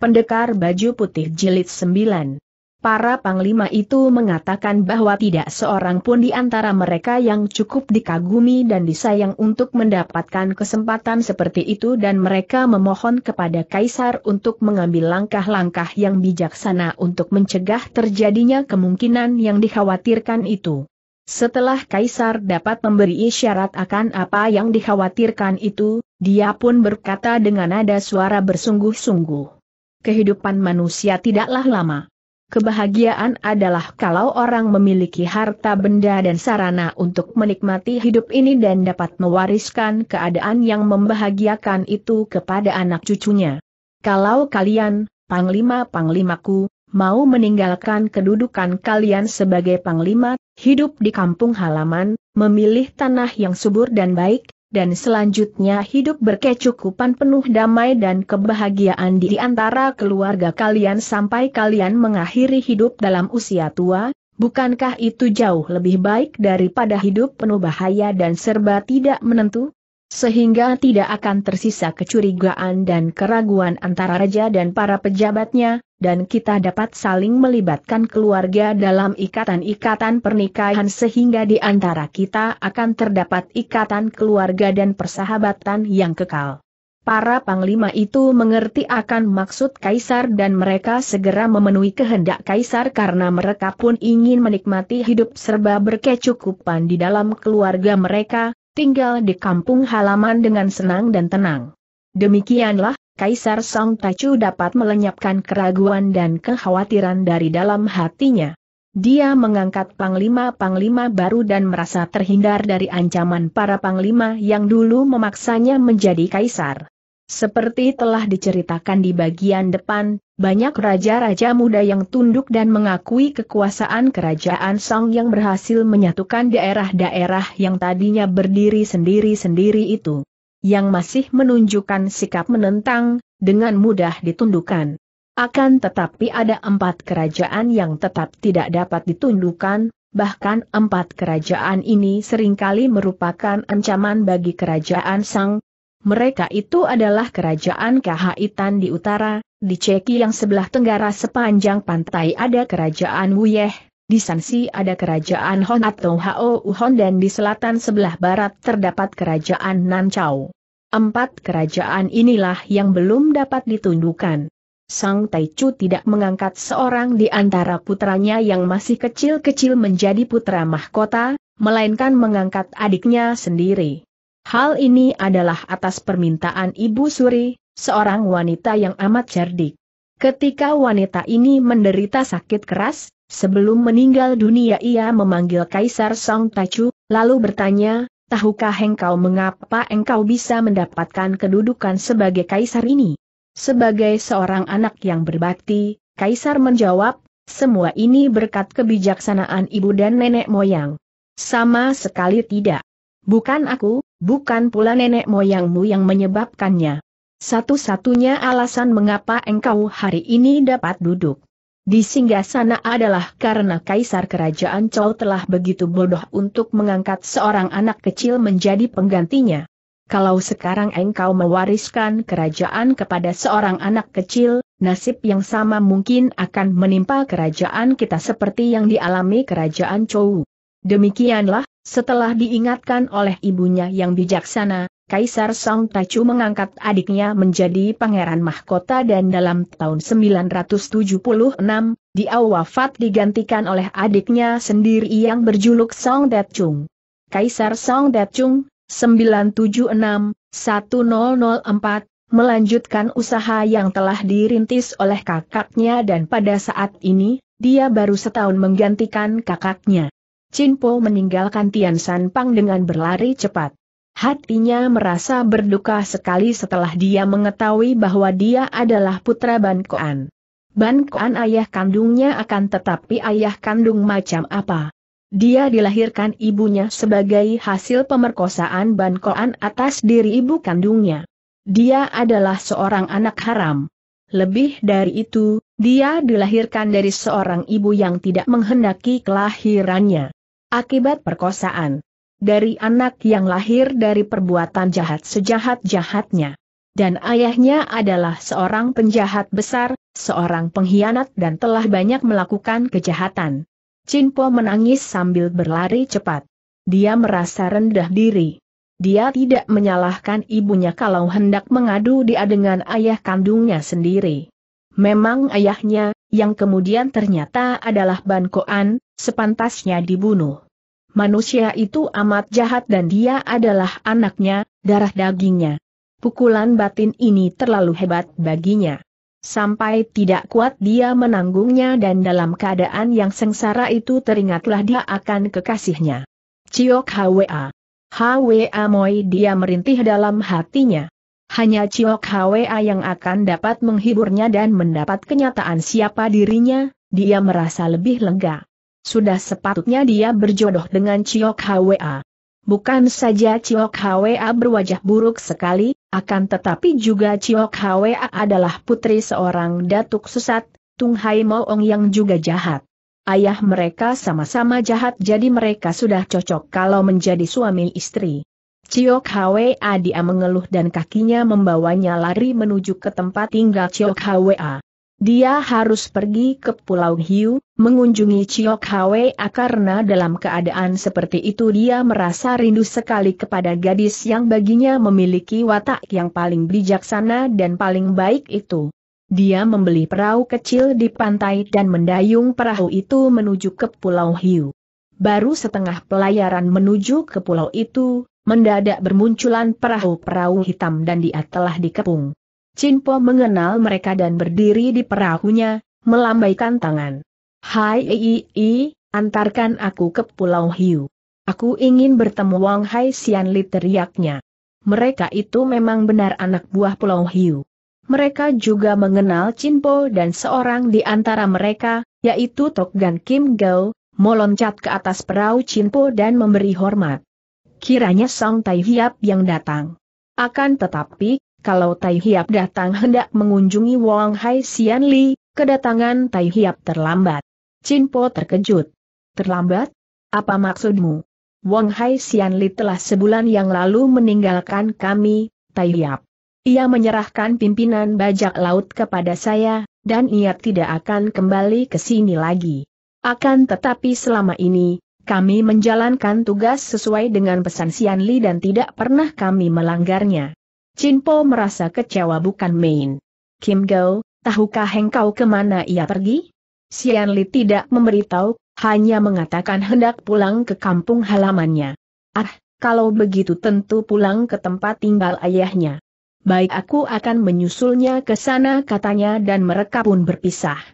Pendekar Baju Putih Jilid 9 Para panglima itu mengatakan bahwa tidak seorang pun di antara mereka yang cukup dikagumi dan disayang untuk mendapatkan kesempatan seperti itu dan mereka memohon kepada Kaisar untuk mengambil langkah-langkah yang bijaksana untuk mencegah terjadinya kemungkinan yang dikhawatirkan itu. Setelah Kaisar dapat memberi isyarat akan apa yang dikhawatirkan itu, dia pun berkata dengan nada suara bersungguh-sungguh kehidupan manusia tidaklah lama. Kebahagiaan adalah kalau orang memiliki harta benda dan sarana untuk menikmati hidup ini dan dapat mewariskan keadaan yang membahagiakan itu kepada anak cucunya. Kalau kalian, panglima-panglimaku, mau meninggalkan kedudukan kalian sebagai panglima, hidup di kampung halaman, memilih tanah yang subur dan baik, dan selanjutnya hidup berkecukupan penuh damai dan kebahagiaan di antara keluarga kalian sampai kalian mengakhiri hidup dalam usia tua, bukankah itu jauh lebih baik daripada hidup penuh bahaya dan serba tidak menentu? Sehingga tidak akan tersisa kecurigaan dan keraguan antara raja dan para pejabatnya, dan kita dapat saling melibatkan keluarga dalam ikatan-ikatan pernikahan sehingga di antara kita akan terdapat ikatan keluarga dan persahabatan yang kekal. Para panglima itu mengerti akan maksud kaisar dan mereka segera memenuhi kehendak kaisar karena mereka pun ingin menikmati hidup serba berkecukupan di dalam keluarga mereka, tinggal di kampung halaman dengan senang dan tenang. Demikianlah, Kaisar Song Tacu dapat melenyapkan keraguan dan kekhawatiran dari dalam hatinya. Dia mengangkat panglima-panglima baru dan merasa terhindar dari ancaman para panglima yang dulu memaksanya menjadi kaisar. Seperti telah diceritakan di bagian depan, banyak raja-raja muda yang tunduk dan mengakui kekuasaan kerajaan Song yang berhasil menyatukan daerah-daerah yang tadinya berdiri sendiri-sendiri itu yang masih menunjukkan sikap menentang, dengan mudah ditundukkan. Akan tetapi ada empat kerajaan yang tetap tidak dapat ditundukkan, bahkan empat kerajaan ini seringkali merupakan ancaman bagi kerajaan Sang. Mereka itu adalah kerajaan Kahaitan di utara, di Ceki yang sebelah tenggara sepanjang pantai ada kerajaan Wuyeh, di Sansi ada kerajaan Hon atau Hao Hon dan di selatan sebelah barat terdapat kerajaan Nanchao. Empat kerajaan inilah yang belum dapat ditundukkan. Sang Taichu tidak mengangkat seorang di antara putranya yang masih kecil-kecil menjadi putra mahkota, melainkan mengangkat adiknya sendiri. Hal ini adalah atas permintaan Ibu Suri, seorang wanita yang amat cerdik. Ketika wanita ini menderita sakit keras, Sebelum meninggal dunia ia memanggil Kaisar Song Tacu, lalu bertanya, tahukah engkau mengapa engkau bisa mendapatkan kedudukan sebagai Kaisar ini? Sebagai seorang anak yang berbakti, Kaisar menjawab, semua ini berkat kebijaksanaan ibu dan nenek moyang. Sama sekali tidak. Bukan aku, bukan pula nenek moyangmu yang menyebabkannya. Satu-satunya alasan mengapa engkau hari ini dapat duduk di singgah sana adalah karena Kaisar Kerajaan Chow telah begitu bodoh untuk mengangkat seorang anak kecil menjadi penggantinya. Kalau sekarang engkau mewariskan kerajaan kepada seorang anak kecil, nasib yang sama mungkin akan menimpa kerajaan kita seperti yang dialami kerajaan Chow. Demikianlah, setelah diingatkan oleh ibunya yang bijaksana, Kaisar Song Tacu mengangkat adiknya menjadi pangeran mahkota dan dalam tahun 976, dia wafat digantikan oleh adiknya sendiri yang berjuluk Song Dachung. Kaisar Song Dachung, 976-1004, melanjutkan usaha yang telah dirintis oleh kakaknya dan pada saat ini, dia baru setahun menggantikan kakaknya. Chin Po meninggalkan Tian San Pang dengan berlari cepat. Hatinya merasa berduka sekali setelah dia mengetahui bahwa dia adalah putra Ban Koan. Ban Koan ayah kandungnya akan tetapi ayah kandung macam apa? Dia dilahirkan ibunya sebagai hasil pemerkosaan Ban Koan atas diri ibu kandungnya. Dia adalah seorang anak haram. Lebih dari itu, dia dilahirkan dari seorang ibu yang tidak menghendaki kelahirannya. Akibat perkosaan, dari anak yang lahir dari perbuatan jahat sejahat-jahatnya. Dan ayahnya adalah seorang penjahat besar, seorang pengkhianat dan telah banyak melakukan kejahatan. Cinpo menangis sambil berlari cepat. Dia merasa rendah diri. Dia tidak menyalahkan ibunya kalau hendak mengadu dia dengan ayah kandungnya sendiri. Memang ayahnya, yang kemudian ternyata adalah Ban Koan, sepantasnya dibunuh manusia itu amat jahat dan dia adalah anaknya, darah dagingnya. Pukulan batin ini terlalu hebat baginya. Sampai tidak kuat dia menanggungnya dan dalam keadaan yang sengsara itu teringatlah dia akan kekasihnya. Ciok Hwa. Hwa Moi dia merintih dalam hatinya. Hanya Ciok Hwa yang akan dapat menghiburnya dan mendapat kenyataan siapa dirinya, dia merasa lebih lega. Sudah sepatutnya dia berjodoh dengan Ciok Hwa. Bukan saja Ciok Hwa berwajah buruk sekali, akan tetapi juga Ciok Hwa adalah putri seorang datuk sesat, Tung Hai Moong yang juga jahat. Ayah mereka sama-sama jahat jadi mereka sudah cocok kalau menjadi suami istri. Ciok Hwa dia mengeluh dan kakinya membawanya lari menuju ke tempat tinggal Ciok Hwa. Dia harus pergi ke Pulau Hiu, mengunjungi Chiok Hwe, karena dalam keadaan seperti itu dia merasa rindu sekali kepada gadis yang baginya memiliki watak yang paling bijaksana dan paling baik itu. Dia membeli perahu kecil di pantai dan mendayung perahu itu menuju ke Pulau Hiu. Baru setengah pelayaran menuju ke pulau itu, mendadak bermunculan perahu-perahu hitam dan dia telah dikepung. Cinpo mengenal mereka dan berdiri di perahunya, melambaikan tangan. Hai Ei, Ei, antarkan aku ke Pulau Hiu. Aku ingin bertemu Wang Hai Sian Li teriaknya. Mereka itu memang benar anak buah Pulau Hiu. Mereka juga mengenal Cinpo dan seorang di antara mereka, yaitu Tok Gan Kim Gao, meloncat ke atas perahu Cinpo dan memberi hormat. Kiranya Song Tai Hiap yang datang. Akan tetapi, kalau Tai Hiap datang hendak mengunjungi Wang Hai Xian Li, kedatangan Tai Hiap terlambat. Chin Po terkejut. Terlambat? Apa maksudmu? Wang Hai Xian Li telah sebulan yang lalu meninggalkan kami, Tai Hiap. Ia menyerahkan pimpinan bajak laut kepada saya, dan ia tidak akan kembali ke sini lagi. Akan tetapi selama ini, kami menjalankan tugas sesuai dengan pesan Xian Li dan tidak pernah kami melanggarnya. Chin merasa kecewa bukan main. Kim Go, tahukah engkau kemana ia pergi? Sian Li tidak memberitahu, hanya mengatakan hendak pulang ke kampung halamannya. Ah, kalau begitu tentu pulang ke tempat tinggal ayahnya. Baik aku akan menyusulnya ke sana katanya dan mereka pun berpisah.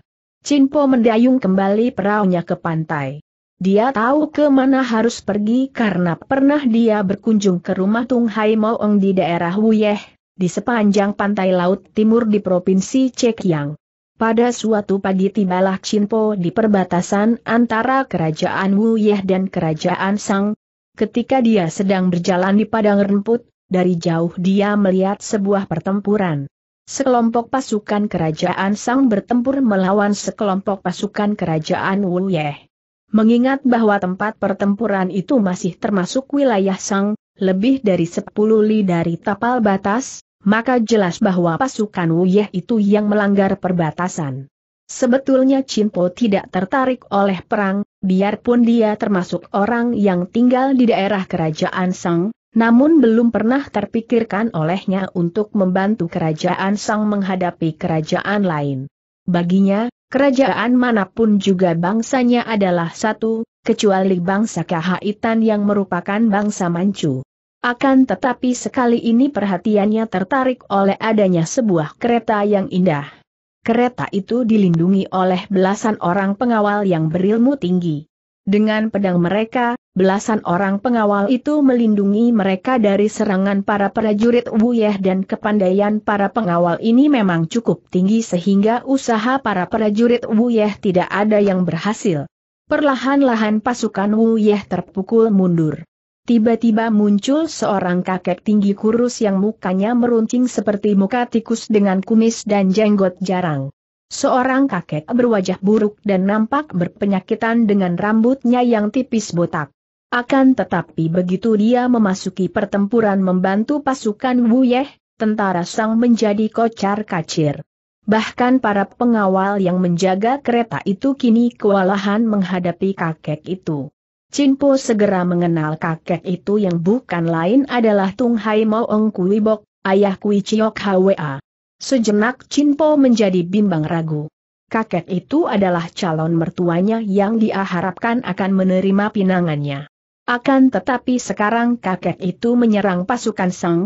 Chin mendayung kembali peraunya ke pantai. Dia tahu ke mana harus pergi karena pernah dia berkunjung ke rumah Tung Hai Moong di daerah Wuyeh, di sepanjang pantai laut timur di Provinsi Chekiang. Pada suatu pagi tibalah Chinpo di perbatasan antara kerajaan Wuyeh dan kerajaan Sang. Ketika dia sedang berjalan di padang rumput, dari jauh dia melihat sebuah pertempuran. Sekelompok pasukan kerajaan Sang bertempur melawan sekelompok pasukan kerajaan Wuyeh. Mengingat bahwa tempat pertempuran itu masih termasuk wilayah Sang, lebih dari 10 li dari tapal batas, maka jelas bahwa pasukan Wuyeh itu yang melanggar perbatasan. Sebetulnya Cinpo tidak tertarik oleh perang, biarpun dia termasuk orang yang tinggal di daerah kerajaan Sang, namun belum pernah terpikirkan olehnya untuk membantu kerajaan Sang menghadapi kerajaan lain. Baginya, kerajaan manapun juga bangsanya adalah satu, kecuali bangsa Kahaitan yang merupakan bangsa Manchu. Akan tetapi sekali ini perhatiannya tertarik oleh adanya sebuah kereta yang indah. Kereta itu dilindungi oleh belasan orang pengawal yang berilmu tinggi. Dengan pedang mereka, belasan orang pengawal itu melindungi mereka dari serangan para prajurit Wuyeh dan kepandaian para pengawal ini memang cukup tinggi sehingga usaha para prajurit Wuyeh tidak ada yang berhasil. Perlahan-lahan pasukan Wuyeh terpukul mundur. Tiba-tiba muncul seorang kakek tinggi kurus yang mukanya meruncing seperti muka tikus dengan kumis dan jenggot jarang. Seorang kakek berwajah buruk dan nampak berpenyakitan dengan rambutnya yang tipis botak. Akan tetapi begitu dia memasuki pertempuran membantu pasukan Wu Yeh, tentara sang menjadi kocar kacir. Bahkan para pengawal yang menjaga kereta itu kini kewalahan menghadapi kakek itu. Chin Po segera mengenal kakek itu yang bukan lain adalah Tung Hai Mo Ong Kui Bok, ayah Kui Chiok Hwa. Sejenak Cinpo menjadi bimbang ragu. Kakek itu adalah calon mertuanya yang diharapkan akan menerima pinangannya. Akan tetapi sekarang kakek itu menyerang pasukan Sang.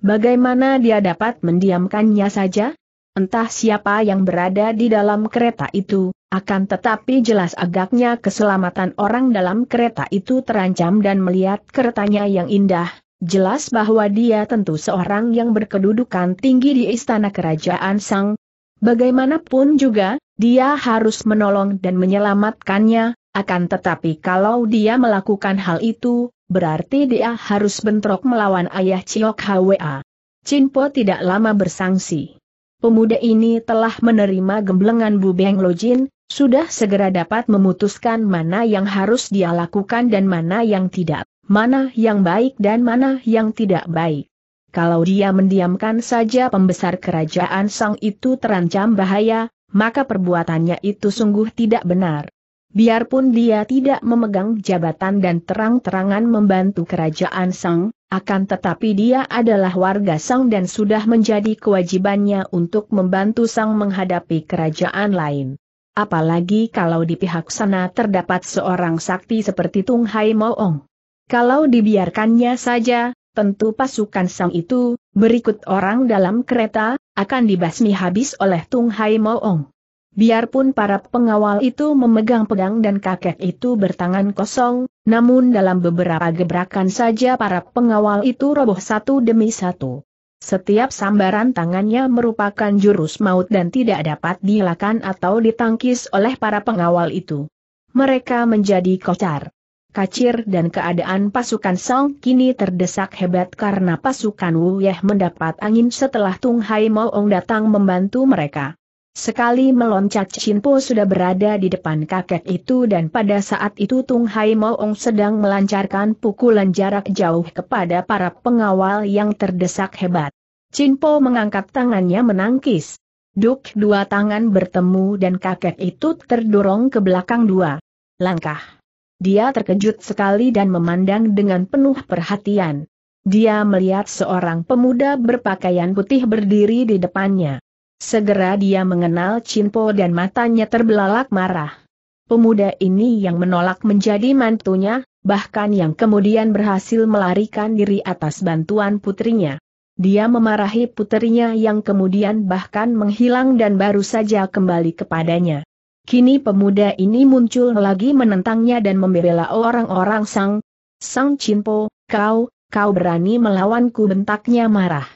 Bagaimana dia dapat mendiamkannya saja? Entah siapa yang berada di dalam kereta itu, akan tetapi jelas agaknya keselamatan orang dalam kereta itu terancam dan melihat keretanya yang indah, Jelas bahwa dia tentu seorang yang berkedudukan tinggi di istana kerajaan Sang. Bagaimanapun juga, dia harus menolong dan menyelamatkannya, akan tetapi kalau dia melakukan hal itu, berarti dia harus bentrok melawan ayah Ciok Hwa. Cinpo tidak lama bersangsi. Pemuda ini telah menerima gemblengan Bu Beng Lojin, sudah segera dapat memutuskan mana yang harus dia lakukan dan mana yang tidak mana yang baik dan mana yang tidak baik. Kalau dia mendiamkan saja pembesar kerajaan sang itu terancam bahaya, maka perbuatannya itu sungguh tidak benar. Biarpun dia tidak memegang jabatan dan terang-terangan membantu kerajaan Sang, akan tetapi dia adalah warga Sang dan sudah menjadi kewajibannya untuk membantu Sang menghadapi kerajaan lain. Apalagi kalau di pihak sana terdapat seorang sakti seperti Tung Hai Moong. Kalau dibiarkannya saja, tentu pasukan Sang itu, berikut orang dalam kereta, akan dibasmi habis oleh Tung Hai Moong. Biarpun para pengawal itu memegang pedang dan kakek itu bertangan kosong, namun dalam beberapa gebrakan saja para pengawal itu roboh satu demi satu. Setiap sambaran tangannya merupakan jurus maut dan tidak dapat dilakukan atau ditangkis oleh para pengawal itu. Mereka menjadi kocar kacir dan keadaan pasukan Song kini terdesak hebat karena pasukan Wu Yeh mendapat angin setelah Tung Hai Ong datang membantu mereka. Sekali meloncat Po sudah berada di depan kakek itu dan pada saat itu Tung Hai Ong sedang melancarkan pukulan jarak jauh kepada para pengawal yang terdesak hebat. Po mengangkat tangannya menangkis. Duk dua tangan bertemu dan kakek itu terdorong ke belakang dua langkah. Dia terkejut sekali dan memandang dengan penuh perhatian. Dia melihat seorang pemuda berpakaian putih berdiri di depannya. Segera dia mengenal Cinpo dan matanya terbelalak marah. Pemuda ini yang menolak menjadi mantunya, bahkan yang kemudian berhasil melarikan diri atas bantuan putrinya. Dia memarahi putrinya yang kemudian bahkan menghilang dan baru saja kembali kepadanya. Kini pemuda ini muncul lagi menentangnya dan membela orang-orang Sang. Sang Chinpo, kau, kau berani melawanku bentaknya marah.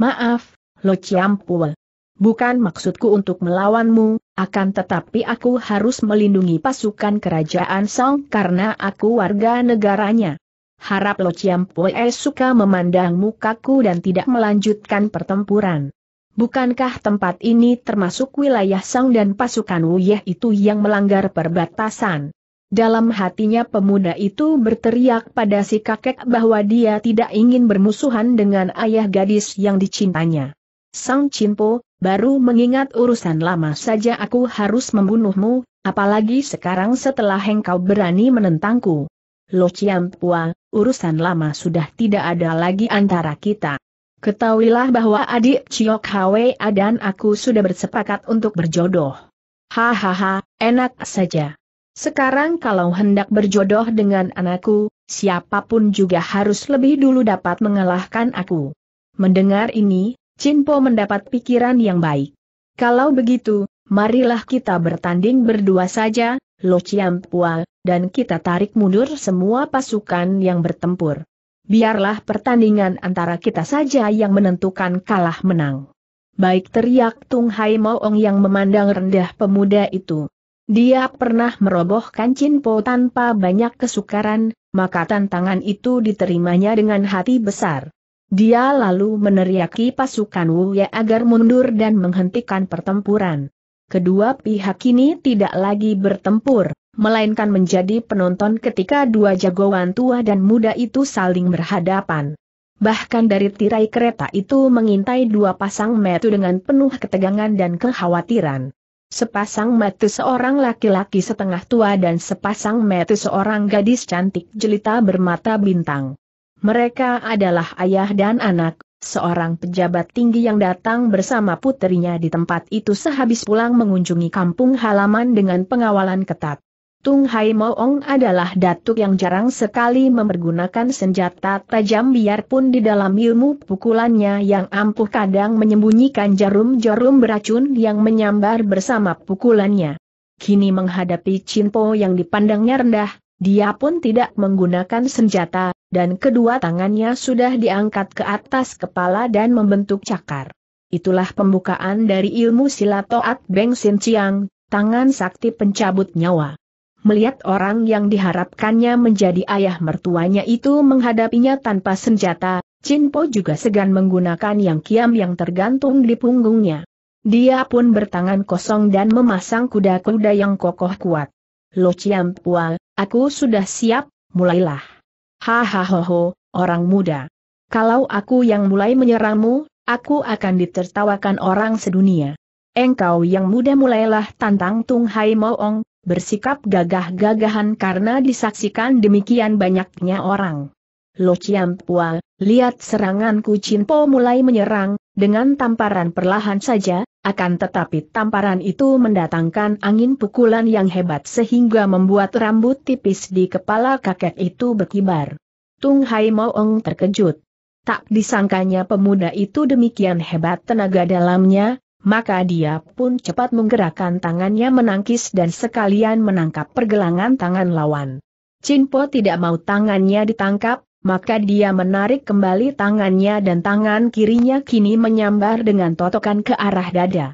Maaf, Lo Chiampul. Bukan maksudku untuk melawanmu, akan tetapi aku harus melindungi pasukan kerajaan Sang karena aku warga negaranya. Harap Lo Chiampul suka memandang mukaku dan tidak melanjutkan pertempuran. Bukankah tempat ini termasuk wilayah Sang dan pasukan Wuyeh itu yang melanggar perbatasan? Dalam hatinya pemuda itu berteriak pada si kakek bahwa dia tidak ingin bermusuhan dengan ayah gadis yang dicintanya. Sang Cimpo, baru mengingat urusan lama saja aku harus membunuhmu, apalagi sekarang setelah engkau berani menentangku. Lo Chiampua, urusan lama sudah tidak ada lagi antara kita. Ketahuilah bahwa adik Ciok Hwea dan aku sudah bersepakat untuk berjodoh. Hahaha, enak saja. Sekarang kalau hendak berjodoh dengan anakku, siapapun juga harus lebih dulu dapat mengalahkan aku. Mendengar ini, Cinpo mendapat pikiran yang baik. Kalau begitu, marilah kita bertanding berdua saja, Lo Chiampua, dan kita tarik mundur semua pasukan yang bertempur biarlah pertandingan antara kita saja yang menentukan kalah menang. Baik teriak Tung Hai Moong yang memandang rendah pemuda itu. Dia pernah merobohkan Po tanpa banyak kesukaran, maka tantangan itu diterimanya dengan hati besar. Dia lalu meneriaki pasukan Wu Ye agar mundur dan menghentikan pertempuran. Kedua pihak ini tidak lagi bertempur melainkan menjadi penonton ketika dua jagoan tua dan muda itu saling berhadapan. Bahkan dari tirai kereta itu mengintai dua pasang metu dengan penuh ketegangan dan kekhawatiran. Sepasang metu seorang laki-laki setengah tua dan sepasang metu seorang gadis cantik jelita bermata bintang. Mereka adalah ayah dan anak, seorang pejabat tinggi yang datang bersama putrinya di tempat itu sehabis pulang mengunjungi kampung halaman dengan pengawalan ketat. Tung Hai Moong adalah datuk yang jarang sekali mempergunakan senjata tajam biarpun di dalam ilmu pukulannya yang ampuh kadang menyembunyikan jarum-jarum beracun yang menyambar bersama pukulannya. Kini menghadapi Po yang dipandangnya rendah, dia pun tidak menggunakan senjata, dan kedua tangannya sudah diangkat ke atas kepala dan membentuk cakar. Itulah pembukaan dari ilmu silat Toat Beng Sin Chiang, tangan sakti pencabut nyawa melihat orang yang diharapkannya menjadi ayah mertuanya itu menghadapinya tanpa senjata, Chin Po juga segan menggunakan yang kiam yang tergantung di punggungnya. Dia pun bertangan kosong dan memasang kuda-kuda yang kokoh kuat. Lo Chiam Pua, aku sudah siap, mulailah. Hahaha, orang muda. Kalau aku yang mulai menyerangmu, aku akan ditertawakan orang sedunia. Engkau yang muda mulailah tantang Tung Hai Moong, bersikap gagah-gagahan karena disaksikan demikian banyaknya orang. Lo Pual lihat serangan seranganku Po mulai menyerang, dengan tamparan perlahan saja, akan tetapi tamparan itu mendatangkan angin pukulan yang hebat sehingga membuat rambut tipis di kepala kakek itu berkibar. Tung Hai Moong terkejut. Tak disangkanya pemuda itu demikian hebat tenaga dalamnya, maka dia pun cepat menggerakkan tangannya menangkis dan sekalian menangkap pergelangan tangan lawan. Po tidak mau tangannya ditangkap, maka dia menarik kembali tangannya dan tangan kirinya kini menyambar dengan totokan ke arah dada.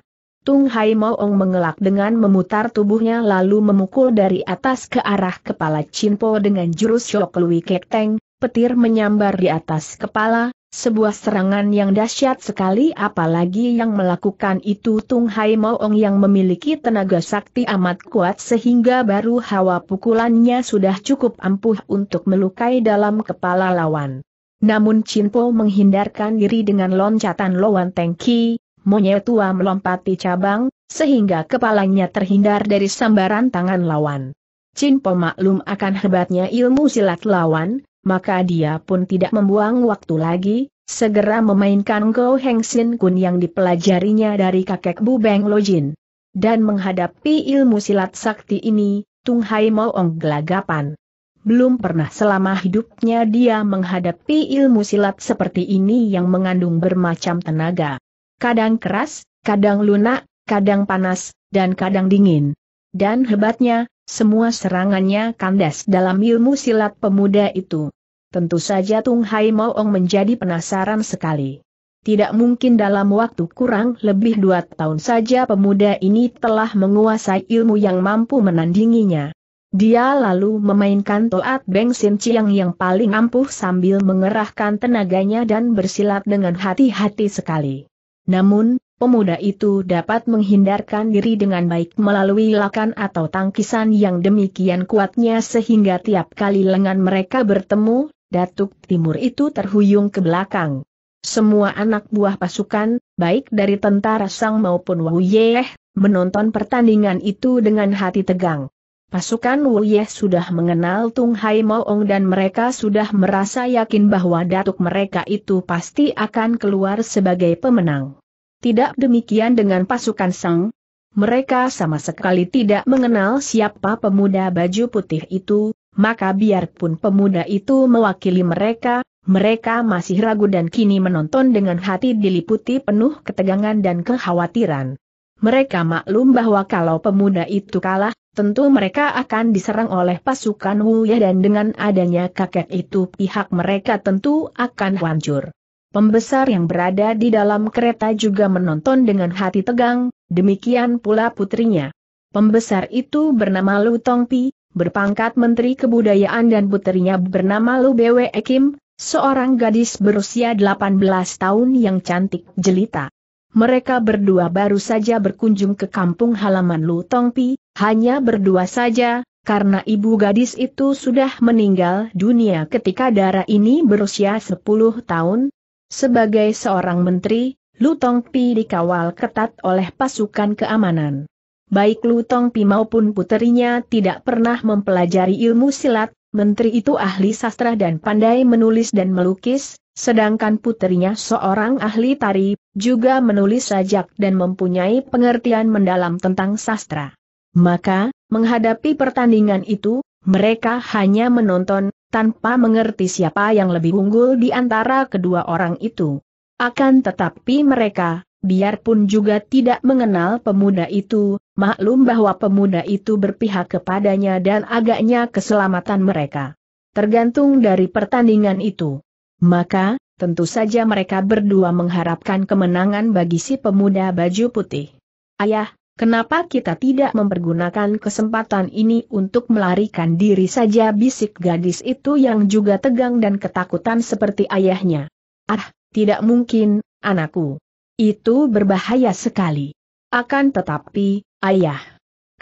Tung Hai Moong mengelak dengan memutar tubuhnya lalu memukul dari atas ke arah kepala Po dengan jurus Shok Lui Kek Teng, petir menyambar di atas kepala, sebuah serangan yang dahsyat sekali apalagi yang melakukan itu Tung Hai Moong yang memiliki tenaga sakti amat kuat sehingga baru hawa pukulannya sudah cukup ampuh untuk melukai dalam kepala lawan. Namun Chin Po menghindarkan diri dengan loncatan lawan tengki, monyet tua melompati cabang, sehingga kepalanya terhindar dari sambaran tangan lawan. Chin Po maklum akan hebatnya ilmu silat lawan, maka dia pun tidak membuang waktu lagi, segera memainkan Go Heng Sin Kun yang dipelajarinya dari kakek Bu Beng Jin, Dan menghadapi ilmu silat sakti ini, Tung Hai Ong gelagapan. Belum pernah selama hidupnya dia menghadapi ilmu silat seperti ini yang mengandung bermacam tenaga. Kadang keras, kadang lunak, kadang panas, dan kadang dingin. Dan hebatnya, semua serangannya kandas dalam ilmu silat pemuda itu. Tentu saja Tung Hai Moong menjadi penasaran sekali. Tidak mungkin dalam waktu kurang lebih dua tahun saja pemuda ini telah menguasai ilmu yang mampu menandinginya. Dia lalu memainkan toat Beng Sin Chiang yang paling ampuh sambil mengerahkan tenaganya dan bersilat dengan hati-hati sekali. Namun, pemuda itu dapat menghindarkan diri dengan baik melalui lakan atau tangkisan yang demikian kuatnya sehingga tiap kali lengan mereka bertemu, datuk timur itu terhuyung ke belakang. Semua anak buah pasukan, baik dari tentara Sang maupun Wu Yeh, menonton pertandingan itu dengan hati tegang. Pasukan Wu Yeh sudah mengenal Tung Hai ong dan mereka sudah merasa yakin bahwa datuk mereka itu pasti akan keluar sebagai pemenang. Tidak demikian dengan pasukan Sang. Mereka sama sekali tidak mengenal siapa pemuda baju putih itu, maka biarpun pemuda itu mewakili mereka, mereka masih ragu dan kini menonton dengan hati diliputi penuh ketegangan dan kekhawatiran. Mereka maklum bahwa kalau pemuda itu kalah, tentu mereka akan diserang oleh pasukan Wuya dan dengan adanya kakek itu pihak mereka tentu akan hancur. Pembesar yang berada di dalam kereta juga menonton dengan hati tegang, demikian pula putrinya. Pembesar itu bernama Lu Tongpi, berpangkat Menteri Kebudayaan dan putrinya bernama Lu Bwe Kim, seorang gadis berusia 18 tahun yang cantik jelita. Mereka berdua baru saja berkunjung ke kampung halaman Lu Tongpi, hanya berdua saja, karena ibu gadis itu sudah meninggal dunia ketika darah ini berusia 10 tahun, sebagai seorang menteri, Lu Pi dikawal ketat oleh pasukan keamanan. Baik Lu Pi maupun puterinya tidak pernah mempelajari ilmu silat, menteri itu ahli sastra dan pandai menulis dan melukis, sedangkan puterinya seorang ahli tari, juga menulis sajak dan mempunyai pengertian mendalam tentang sastra. Maka, menghadapi pertandingan itu, mereka hanya menonton, tanpa mengerti siapa yang lebih unggul di antara kedua orang itu. Akan tetapi mereka, biarpun juga tidak mengenal pemuda itu, maklum bahwa pemuda itu berpihak kepadanya dan agaknya keselamatan mereka. Tergantung dari pertandingan itu. Maka, tentu saja mereka berdua mengharapkan kemenangan bagi si pemuda baju putih. Ayah, Kenapa kita tidak mempergunakan kesempatan ini untuk melarikan diri saja bisik gadis itu yang juga tegang dan ketakutan seperti ayahnya. Ah, tidak mungkin, anakku. Itu berbahaya sekali. Akan tetapi, ayah.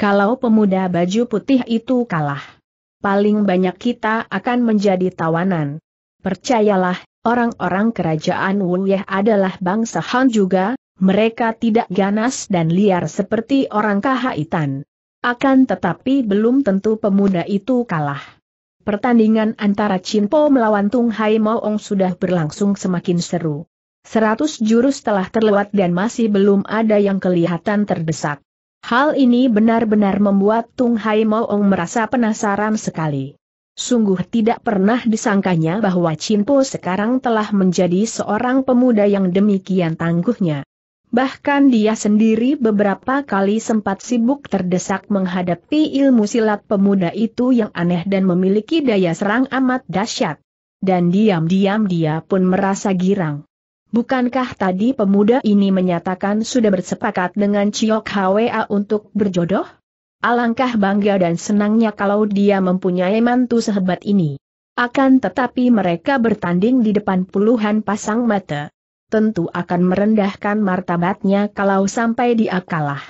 Kalau pemuda baju putih itu kalah. Paling banyak kita akan menjadi tawanan. Percayalah, orang-orang kerajaan Wuyeh adalah bangsa Han juga, mereka tidak ganas dan liar seperti orang kahaitan. Akan tetapi belum tentu pemuda itu kalah. Pertandingan antara Po melawan Tung Hai Moong sudah berlangsung semakin seru. Seratus jurus telah terlewat dan masih belum ada yang kelihatan terdesak. Hal ini benar-benar membuat Tung Hai Moong merasa penasaran sekali. Sungguh tidak pernah disangkanya bahwa Po sekarang telah menjadi seorang pemuda yang demikian tangguhnya. Bahkan dia sendiri beberapa kali sempat sibuk terdesak menghadapi ilmu silat pemuda itu yang aneh dan memiliki daya serang amat dahsyat. Dan diam-diam dia pun merasa girang. Bukankah tadi pemuda ini menyatakan sudah bersepakat dengan Ciok Hwa untuk berjodoh? Alangkah bangga dan senangnya kalau dia mempunyai mantu sehebat ini. Akan tetapi mereka bertanding di depan puluhan pasang mata tentu akan merendahkan martabatnya kalau sampai dia kalah.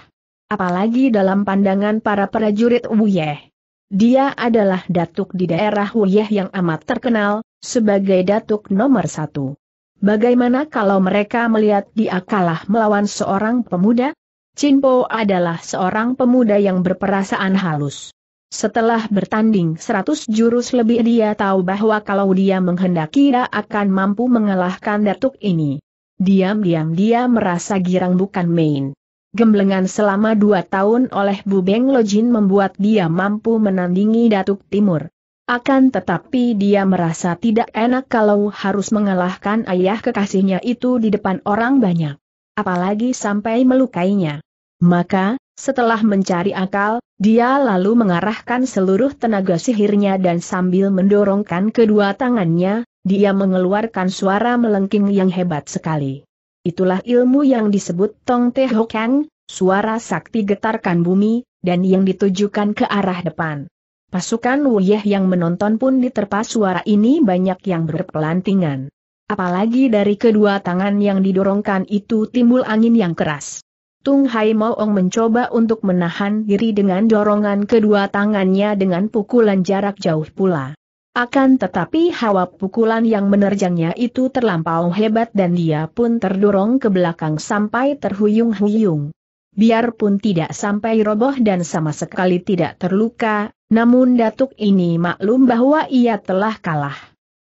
Apalagi dalam pandangan para prajurit Wuyeh. Dia adalah datuk di daerah Wuyeh yang amat terkenal, sebagai datuk nomor satu. Bagaimana kalau mereka melihat dia kalah melawan seorang pemuda? Cinpo adalah seorang pemuda yang berperasaan halus. Setelah bertanding seratus jurus lebih dia tahu bahwa kalau dia menghendaki dia akan mampu mengalahkan datuk ini. Diam-diam dia merasa girang bukan main. Gemblengan selama dua tahun oleh Bu Beng Lojin membuat dia mampu menandingi Datuk Timur. Akan tetapi dia merasa tidak enak kalau harus mengalahkan ayah kekasihnya itu di depan orang banyak. Apalagi sampai melukainya. Maka, setelah mencari akal, dia lalu mengarahkan seluruh tenaga sihirnya dan sambil mendorongkan kedua tangannya, dia mengeluarkan suara melengking yang hebat sekali. Itulah ilmu yang disebut Tong Te Kang, suara sakti getarkan bumi, dan yang ditujukan ke arah depan. Pasukan Wu Wuyeh yang menonton pun diterpa suara ini banyak yang berpelantingan. Apalagi dari kedua tangan yang didorongkan itu timbul angin yang keras. Tung Hai Ong mencoba untuk menahan diri dengan dorongan kedua tangannya dengan pukulan jarak jauh pula. Akan tetapi hawa pukulan yang menerjangnya itu terlampau hebat dan dia pun terdorong ke belakang sampai terhuyung-huyung. Biarpun tidak sampai roboh dan sama sekali tidak terluka, namun datuk ini maklum bahwa ia telah kalah.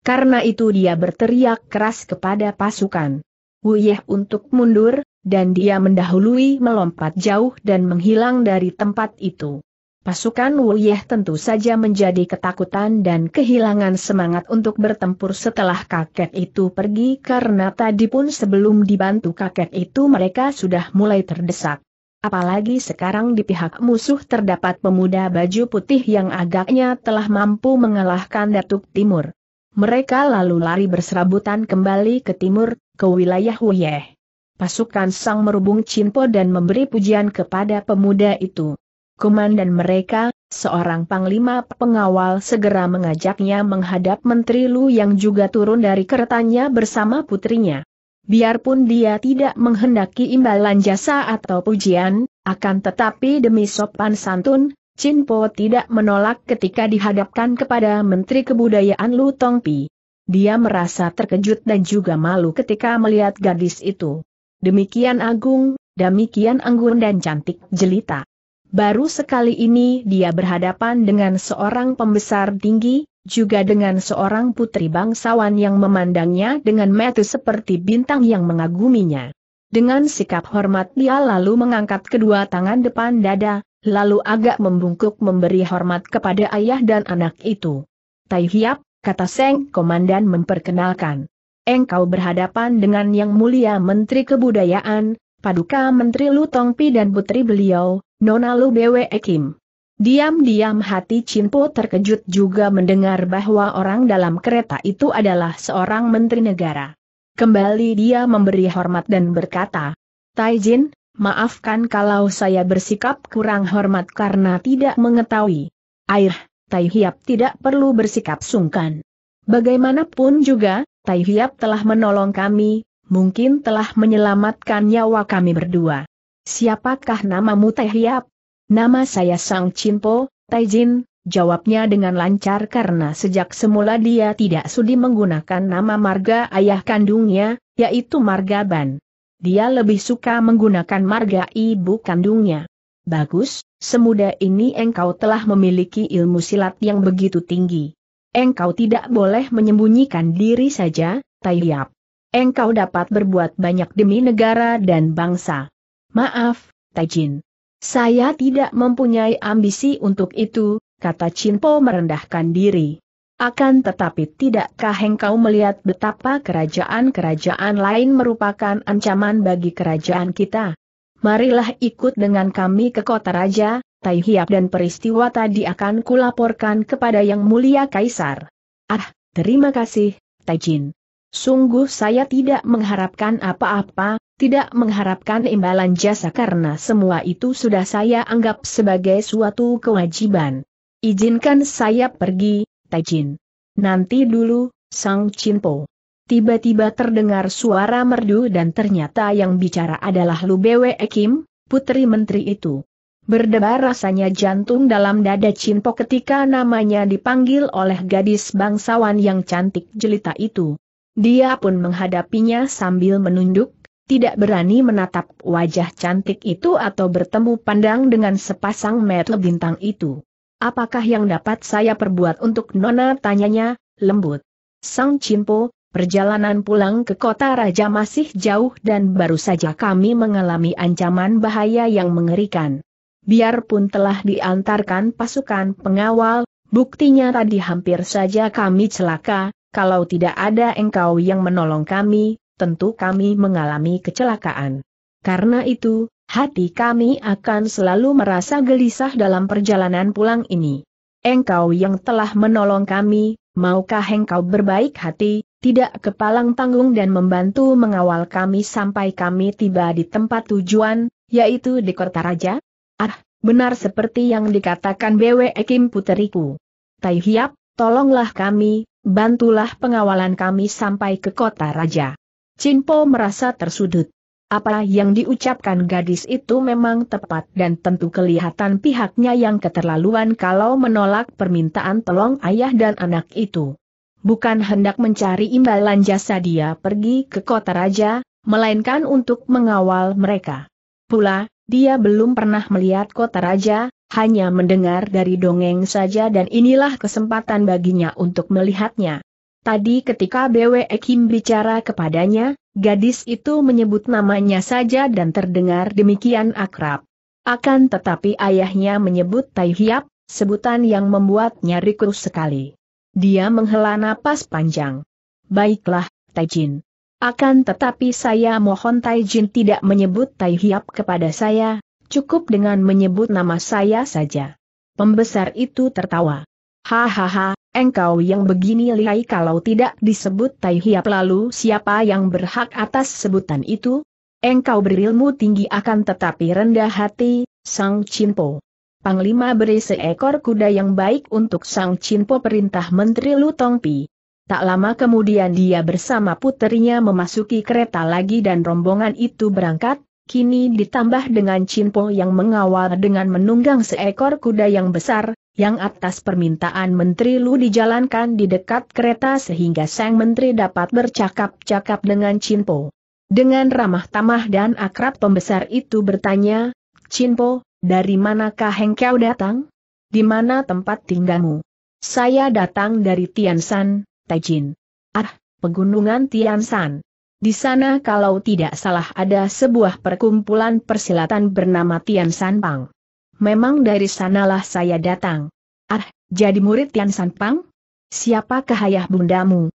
Karena itu dia berteriak keras kepada pasukan. Wuyeh untuk mundur, dan dia mendahului melompat jauh dan menghilang dari tempat itu. Pasukan Wuyeh tentu saja menjadi ketakutan dan kehilangan semangat untuk bertempur setelah kakek itu pergi karena tadi pun sebelum dibantu kakek itu mereka sudah mulai terdesak. Apalagi sekarang di pihak musuh terdapat pemuda baju putih yang agaknya telah mampu mengalahkan Datuk Timur. Mereka lalu lari berserabutan kembali ke timur, ke wilayah Wuyeh. Pasukan Sang merubung Cinpo dan memberi pujian kepada pemuda itu. Komandan mereka, seorang panglima pengawal segera mengajaknya menghadap Menteri Lu yang juga turun dari keretanya bersama putrinya. Biarpun dia tidak menghendaki imbalan jasa atau pujian, akan tetapi demi sopan santun, Chin Po tidak menolak ketika dihadapkan kepada Menteri Kebudayaan Lu Tong Pi. Dia merasa terkejut dan juga malu ketika melihat gadis itu. Demikian agung, demikian anggun dan cantik jelita. Baru sekali ini dia berhadapan dengan seorang pembesar tinggi, juga dengan seorang putri bangsawan yang memandangnya dengan mata seperti bintang yang mengaguminya. Dengan sikap hormat dia lalu mengangkat kedua tangan depan dada, lalu agak membungkuk memberi hormat kepada ayah dan anak itu. Tai Hiap, kata Seng Komandan memperkenalkan. Engkau berhadapan dengan Yang Mulia Menteri Kebudayaan, Paduka Menteri Lutongpi dan Putri beliau, Nona Lu Bwe Kim. Diam-diam hati Cinpo terkejut juga mendengar bahwa orang dalam kereta itu adalah seorang menteri negara. Kembali dia memberi hormat dan berkata, Taijin, maafkan kalau saya bersikap kurang hormat karena tidak mengetahui. Air, Tai Hiap tidak perlu bersikap sungkan. Bagaimanapun juga, Tai Hiap telah menolong kami, mungkin telah menyelamatkan nyawa kami berdua. Siapakah namamu Teh Hiap? Nama saya Sang Cinpo, Taijin, jawabnya dengan lancar karena sejak semula dia tidak sudi menggunakan nama marga ayah kandungnya, yaitu marga Ban. Dia lebih suka menggunakan marga ibu kandungnya. Bagus, semudah ini engkau telah memiliki ilmu silat yang begitu tinggi. Engkau tidak boleh menyembunyikan diri saja, Taiyap. Engkau dapat berbuat banyak demi negara dan bangsa. Maaf, Tajin. Saya tidak mempunyai ambisi untuk itu, kata Cinpo merendahkan diri. Akan tetapi tidakkah engkau melihat betapa kerajaan-kerajaan lain merupakan ancaman bagi kerajaan kita? Marilah ikut dengan kami ke kota raja, Tai Hiap dan peristiwa tadi akan kulaporkan kepada Yang Mulia Kaisar. Ah, terima kasih, Tajin. Sungguh saya tidak mengharapkan apa-apa, tidak mengharapkan imbalan jasa karena semua itu sudah saya anggap sebagai suatu kewajiban. Izinkan saya pergi, Tajin. Nanti dulu, Sang Chinpo. Tiba-tiba terdengar suara merdu dan ternyata yang bicara adalah Lu Bwe Kim, putri menteri itu. Berdebar rasanya jantung dalam dada Chinpo ketika namanya dipanggil oleh gadis bangsawan yang cantik jelita itu. Dia pun menghadapinya sambil menunduk, tidak berani menatap wajah cantik itu atau bertemu pandang dengan sepasang mata bintang itu. Apakah yang dapat saya perbuat untuk Nona? Tanyanya, lembut. Sang Cimpo, perjalanan pulang ke kota Raja masih jauh dan baru saja kami mengalami ancaman bahaya yang mengerikan. Biarpun telah diantarkan pasukan pengawal, buktinya tadi hampir saja kami celaka, kalau tidak ada engkau yang menolong kami, tentu kami mengalami kecelakaan. Karena itu, hati kami akan selalu merasa gelisah dalam perjalanan pulang ini. Engkau yang telah menolong kami, maukah engkau berbaik hati, tidak kepalang tanggung dan membantu mengawal kami sampai kami tiba di tempat tujuan, yaitu di kota raja? Ah, benar seperti yang dikatakan BW Ekim puteriku. Tai Hiap, tolonglah kami, bantulah pengawalan kami sampai ke kota raja. Cinpo merasa tersudut. Apa yang diucapkan gadis itu memang tepat dan tentu kelihatan pihaknya yang keterlaluan kalau menolak permintaan tolong ayah dan anak itu. Bukan hendak mencari imbalan jasa dia pergi ke kota raja, melainkan untuk mengawal mereka. Pula, dia belum pernah melihat kota raja, hanya mendengar dari dongeng saja dan inilah kesempatan baginya untuk melihatnya. Tadi ketika BW Kim bicara kepadanya, gadis itu menyebut namanya saja dan terdengar demikian akrab. Akan tetapi ayahnya menyebut Tai Hiap, sebutan yang membuatnya rikus sekali. Dia menghela napas panjang. Baiklah, Tai Jin. Akan tetapi saya mohon Tai Jin tidak menyebut Tai Hiap kepada saya, cukup dengan menyebut nama saya saja. Pembesar itu tertawa. Hahaha, engkau yang begini lihai kalau tidak disebut Tai Hiap lalu siapa yang berhak atas sebutan itu? Engkau berilmu tinggi akan tetapi rendah hati, Sang Chinpo. Panglima beri seekor kuda yang baik untuk Sang Chinpo perintah Menteri Lutongpi. Tak lama kemudian dia bersama puterinya memasuki kereta lagi dan rombongan itu berangkat, kini ditambah dengan Chinpo yang mengawal dengan menunggang seekor kuda yang besar, yang atas permintaan Menteri Lu dijalankan di dekat kereta sehingga sang Menteri dapat bercakap-cakap dengan Chin Po. Dengan ramah tamah dan akrab pembesar itu bertanya, "Chin Po, dari manakah engkau datang? Di mana tempat tinggalmu? Saya datang dari Tiansan, Taijin. Ah, pegunungan Tiansan. Di sana kalau tidak salah ada sebuah perkumpulan persilatan bernama Tiansan Pang memang dari sanalah saya datang. Ah, jadi murid Tian San Sanpang? Siapakah ayah bundamu,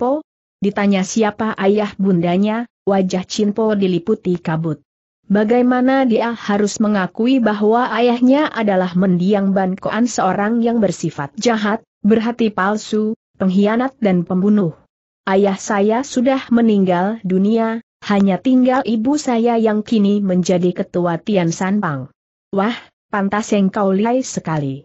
Po? Ditanya siapa ayah bundanya, wajah Po diliputi kabut. Bagaimana dia harus mengakui bahwa ayahnya adalah mendiang Ban Koan seorang yang bersifat jahat, berhati palsu, pengkhianat dan pembunuh. Ayah saya sudah meninggal dunia, hanya tinggal ibu saya yang kini menjadi ketua Tian San Pang. Wah, pantas engkau liai sekali.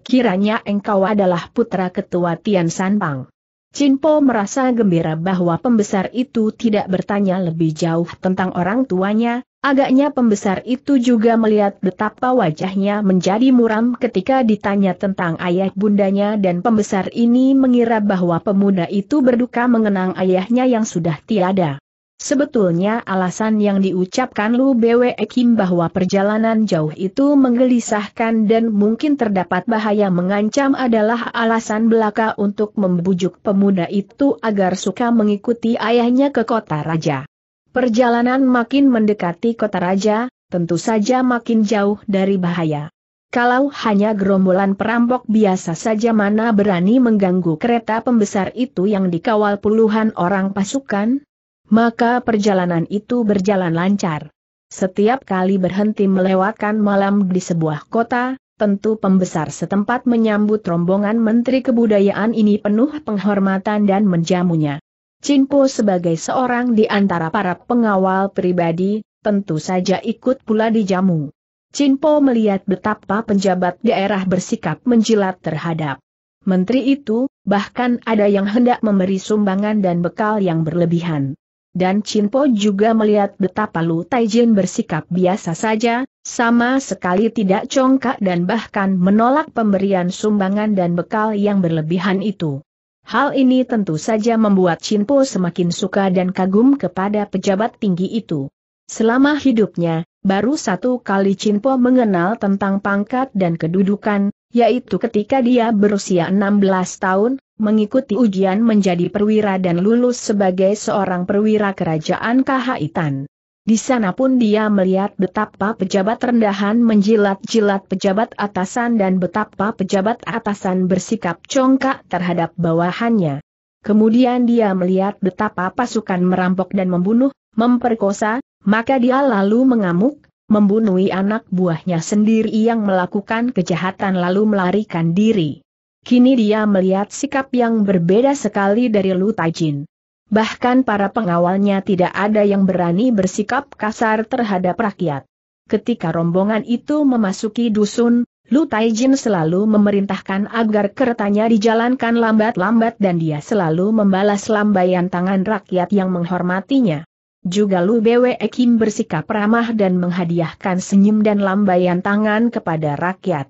Kiranya engkau adalah putra ketua Tian San Pang. Cinpo merasa gembira bahwa pembesar itu tidak bertanya lebih jauh tentang orang tuanya, agaknya pembesar itu juga melihat betapa wajahnya menjadi muram ketika ditanya tentang ayah bundanya dan pembesar ini mengira bahwa pemuda itu berduka mengenang ayahnya yang sudah tiada. Sebetulnya alasan yang diucapkan Lu Bwe Kim bahwa perjalanan jauh itu menggelisahkan dan mungkin terdapat bahaya mengancam adalah alasan belaka untuk membujuk pemuda itu agar suka mengikuti ayahnya ke kota raja. Perjalanan makin mendekati kota raja, tentu saja makin jauh dari bahaya. Kalau hanya gerombolan perampok biasa saja mana berani mengganggu kereta pembesar itu yang dikawal puluhan orang pasukan, maka perjalanan itu berjalan lancar. Setiap kali berhenti melewatkan malam di sebuah kota, tentu pembesar setempat menyambut rombongan Menteri Kebudayaan ini penuh penghormatan dan menjamunya. Cinpo sebagai seorang di antara para pengawal pribadi, tentu saja ikut pula dijamu. Cinpo melihat betapa penjabat daerah bersikap menjilat terhadap menteri itu, bahkan ada yang hendak memberi sumbangan dan bekal yang berlebihan dan Chin Po juga melihat betapa Lu Taijin bersikap biasa saja, sama sekali tidak congkak dan bahkan menolak pemberian sumbangan dan bekal yang berlebihan itu. Hal ini tentu saja membuat Chin Po semakin suka dan kagum kepada pejabat tinggi itu. Selama hidupnya, baru satu kali Chin Po mengenal tentang pangkat dan kedudukan, yaitu ketika dia berusia 16 tahun, mengikuti ujian menjadi perwira dan lulus sebagai seorang perwira kerajaan Kahaitan. Di sana pun dia melihat betapa pejabat rendahan menjilat-jilat pejabat atasan dan betapa pejabat atasan bersikap congkak terhadap bawahannya. Kemudian dia melihat betapa pasukan merampok dan membunuh, memperkosa, maka dia lalu mengamuk, membunuh anak buahnya sendiri yang melakukan kejahatan lalu melarikan diri. Kini dia melihat sikap yang berbeda sekali dari Lu Taijin. Bahkan para pengawalnya tidak ada yang berani bersikap kasar terhadap rakyat. Ketika rombongan itu memasuki dusun, Lu Taijin selalu memerintahkan agar keretanya dijalankan lambat-lambat dan dia selalu membalas lambaian tangan rakyat yang menghormatinya. Juga Lu Bwe Kim bersikap ramah dan menghadiahkan senyum dan lambaian tangan kepada rakyat.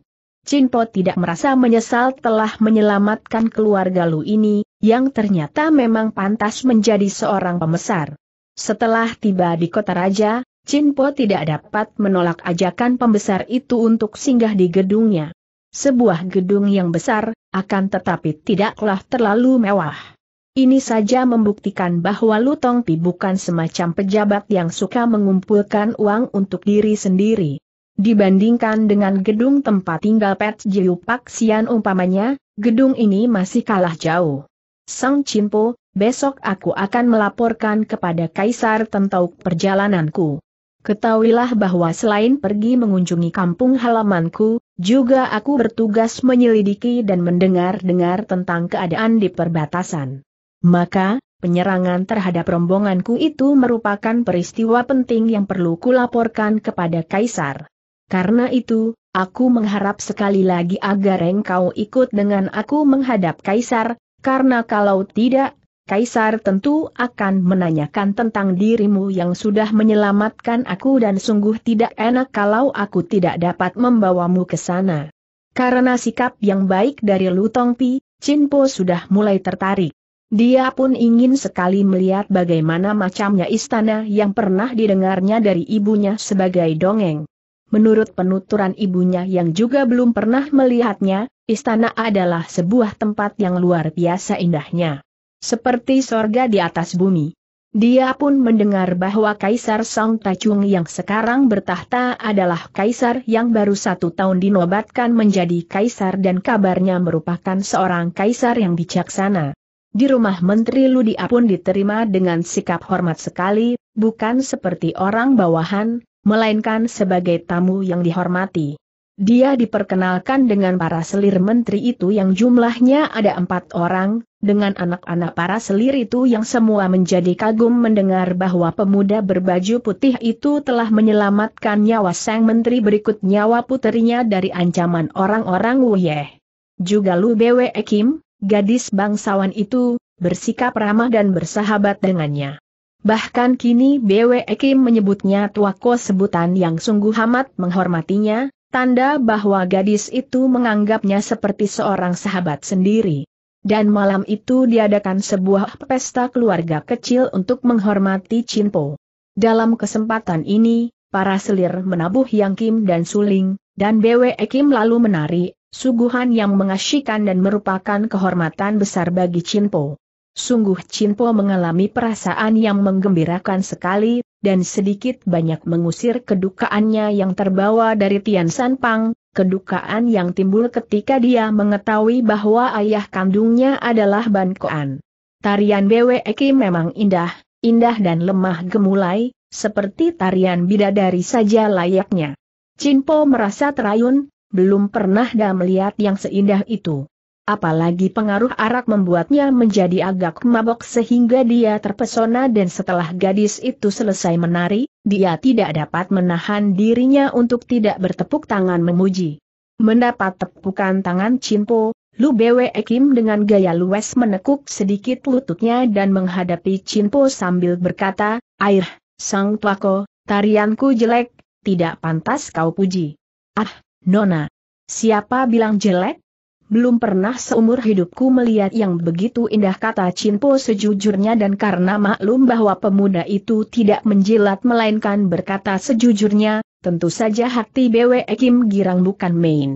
po tidak merasa menyesal telah menyelamatkan keluarga Lu ini, yang ternyata memang pantas menjadi seorang pembesar. Setelah tiba di kota raja, Po tidak dapat menolak ajakan pembesar itu untuk singgah di gedungnya. Sebuah gedung yang besar, akan tetapi tidaklah terlalu mewah. Ini saja membuktikan bahwa Lutong Pi bukan semacam pejabat yang suka mengumpulkan uang untuk diri sendiri. Dibandingkan dengan gedung tempat tinggal Pet Jiu Pak Sian umpamanya, gedung ini masih kalah jauh. Sang Chinpo, besok aku akan melaporkan kepada Kaisar tentang perjalananku. Ketahuilah bahwa selain pergi mengunjungi kampung halamanku, juga aku bertugas menyelidiki dan mendengar-dengar tentang keadaan di perbatasan. Maka, penyerangan terhadap rombonganku itu merupakan peristiwa penting yang perlu kulaporkan kepada Kaisar. Karena itu, aku mengharap sekali lagi agar engkau ikut dengan aku menghadap Kaisar, karena kalau tidak, Kaisar tentu akan menanyakan tentang dirimu yang sudah menyelamatkan aku dan sungguh tidak enak kalau aku tidak dapat membawamu ke sana. Karena sikap yang baik dari Lutong Pi, Jinpo sudah mulai tertarik. Dia pun ingin sekali melihat bagaimana macamnya istana yang pernah didengarnya dari ibunya sebagai dongeng. Menurut penuturan ibunya yang juga belum pernah melihatnya, istana adalah sebuah tempat yang luar biasa indahnya. Seperti sorga di atas bumi. Dia pun mendengar bahwa Kaisar Song Tachung yang sekarang bertahta adalah Kaisar yang baru satu tahun dinobatkan menjadi Kaisar dan kabarnya merupakan seorang Kaisar yang bijaksana. Di rumah Menteri Ludia pun diterima dengan sikap hormat sekali, bukan seperti orang bawahan, melainkan sebagai tamu yang dihormati. Dia diperkenalkan dengan para selir menteri itu yang jumlahnya ada empat orang, dengan anak-anak para selir itu yang semua menjadi kagum mendengar bahwa pemuda berbaju putih itu telah menyelamatkan nyawa sang menteri berikut nyawa putrinya dari ancaman orang-orang Wuyeh. Juga Lu Bwe Kim, Gadis bangsawan itu, bersikap ramah dan bersahabat dengannya. Bahkan kini BW Kim menyebutnya tuako sebutan yang sungguh amat menghormatinya, tanda bahwa gadis itu menganggapnya seperti seorang sahabat sendiri. Dan malam itu diadakan sebuah pesta keluarga kecil untuk menghormati Chinpo. Dalam kesempatan ini, para selir menabuh Yang Kim dan Suling, dan BW Kim lalu menari, Suguhan yang mengasyikan dan merupakan kehormatan besar bagi Chinpo. Sungguh Chinpo mengalami perasaan yang menggembirakan sekali, dan sedikit banyak mengusir kedukaannya yang terbawa dari Tian San Pang, kedukaan yang timbul ketika dia mengetahui bahwa ayah kandungnya adalah Ban Koan. Tarian Eki memang indah, indah dan lemah gemulai, seperti tarian bidadari saja layaknya. Chinpo merasa terayun, belum pernah dah melihat yang seindah itu. Apalagi pengaruh arak membuatnya menjadi agak mabok sehingga dia terpesona dan setelah gadis itu selesai menari, dia tidak dapat menahan dirinya untuk tidak bertepuk tangan memuji. Mendapat tepukan tangan Chinpo, Lu Bwe Kim dengan gaya luwes menekuk sedikit lututnya dan menghadapi Chinpo sambil berkata, Air, sang tuako, tarianku jelek, tidak pantas kau puji. Ah, Nona. Siapa bilang jelek? Belum pernah seumur hidupku melihat yang begitu indah kata Cinpo sejujurnya dan karena maklum bahwa pemuda itu tidak menjilat melainkan berkata sejujurnya, tentu saja hati BW Kim girang bukan main.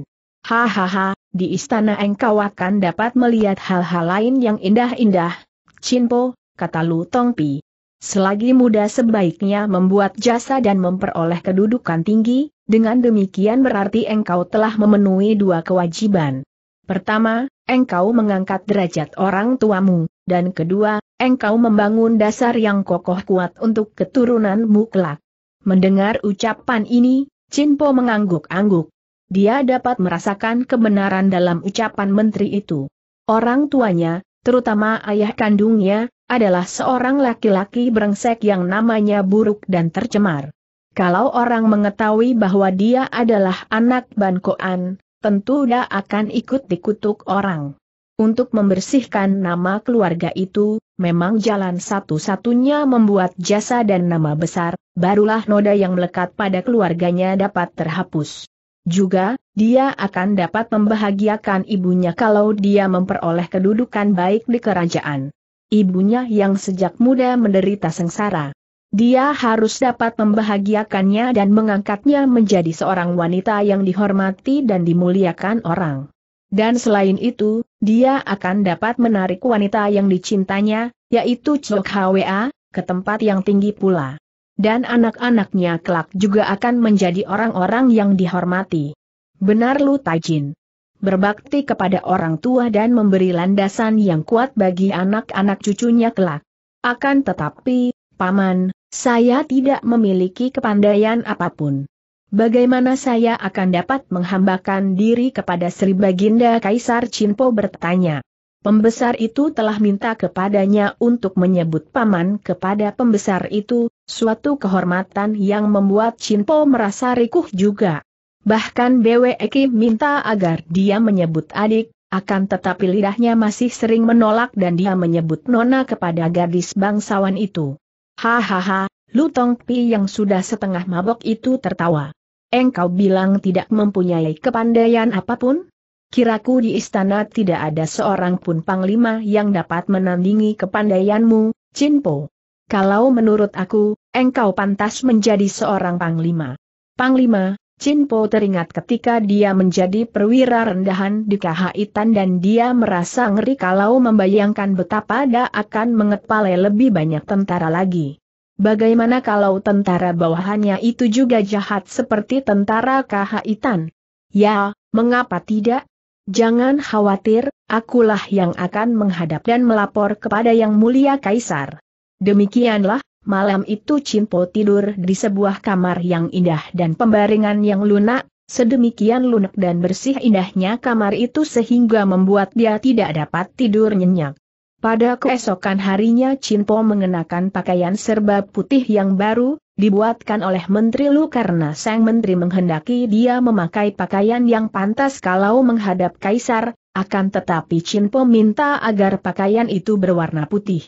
Hahaha, di istana engkau akan dapat melihat hal-hal lain yang indah-indah. Cinpo, kata Lu Tongpi. Selagi muda sebaiknya membuat jasa dan memperoleh kedudukan tinggi, dengan demikian berarti engkau telah memenuhi dua kewajiban. Pertama, engkau mengangkat derajat orang tuamu, dan kedua, engkau membangun dasar yang kokoh kuat untuk keturunanmu kelak. Mendengar ucapan ini, Cinpo mengangguk-angguk. Dia dapat merasakan kebenaran dalam ucapan menteri itu. Orang tuanya, terutama ayah kandungnya, adalah seorang laki-laki brengsek yang namanya buruk dan tercemar. Kalau orang mengetahui bahwa dia adalah anak Bankoan, tentu dia akan ikut dikutuk orang. Untuk membersihkan nama keluarga itu, memang jalan satu-satunya membuat jasa dan nama besar, barulah noda yang melekat pada keluarganya dapat terhapus. Juga, dia akan dapat membahagiakan ibunya kalau dia memperoleh kedudukan baik di kerajaan. Ibunya yang sejak muda menderita sengsara dia harus dapat membahagiakannya dan mengangkatnya menjadi seorang wanita yang dihormati dan dimuliakan orang. Dan selain itu, dia akan dapat menarik wanita yang dicintanya, yaitu Chok Hwa, ke tempat yang tinggi pula. Dan anak-anaknya kelak juga akan menjadi orang-orang yang dihormati. Benar Lu Tajin. Berbakti kepada orang tua dan memberi landasan yang kuat bagi anak-anak cucunya kelak. Akan tetapi, Paman, saya tidak memiliki kepandaian apapun. Bagaimana saya akan dapat menghambakan diri kepada Sri Baginda Kaisar Cinpo bertanya. Pembesar itu telah minta kepadanya untuk menyebut paman kepada pembesar itu, suatu kehormatan yang membuat Cinpo merasa rikuh juga. Bahkan Kim minta agar dia menyebut adik, akan tetapi lidahnya masih sering menolak dan dia menyebut nona kepada gadis bangsawan itu. Hahaha, Lu Pi yang sudah setengah mabok itu tertawa. Engkau bilang tidak mempunyai kepandaian apapun? Kiraku di istana tidak ada seorang pun panglima yang dapat menandingi kepandaianmu, Jinpo. Kalau menurut aku, engkau pantas menjadi seorang panglima. Panglima, Chin Po teringat ketika dia menjadi perwira rendahan di Kahaitan dan dia merasa ngeri kalau membayangkan betapa dia akan mengepalai lebih banyak tentara lagi. Bagaimana kalau tentara bawahannya itu juga jahat seperti tentara Kahaitan? Ya, mengapa tidak? Jangan khawatir, akulah yang akan menghadap dan melapor kepada Yang Mulia Kaisar. Demikianlah, malam itu Cimpo tidur di sebuah kamar yang indah dan pembaringan yang lunak, sedemikian lunak dan bersih indahnya kamar itu sehingga membuat dia tidak dapat tidur nyenyak. Pada keesokan harinya Cimpo mengenakan pakaian serba putih yang baru, dibuatkan oleh Menteri Lu karena sang Menteri menghendaki dia memakai pakaian yang pantas kalau menghadap Kaisar, akan tetapi Cimpo minta agar pakaian itu berwarna putih.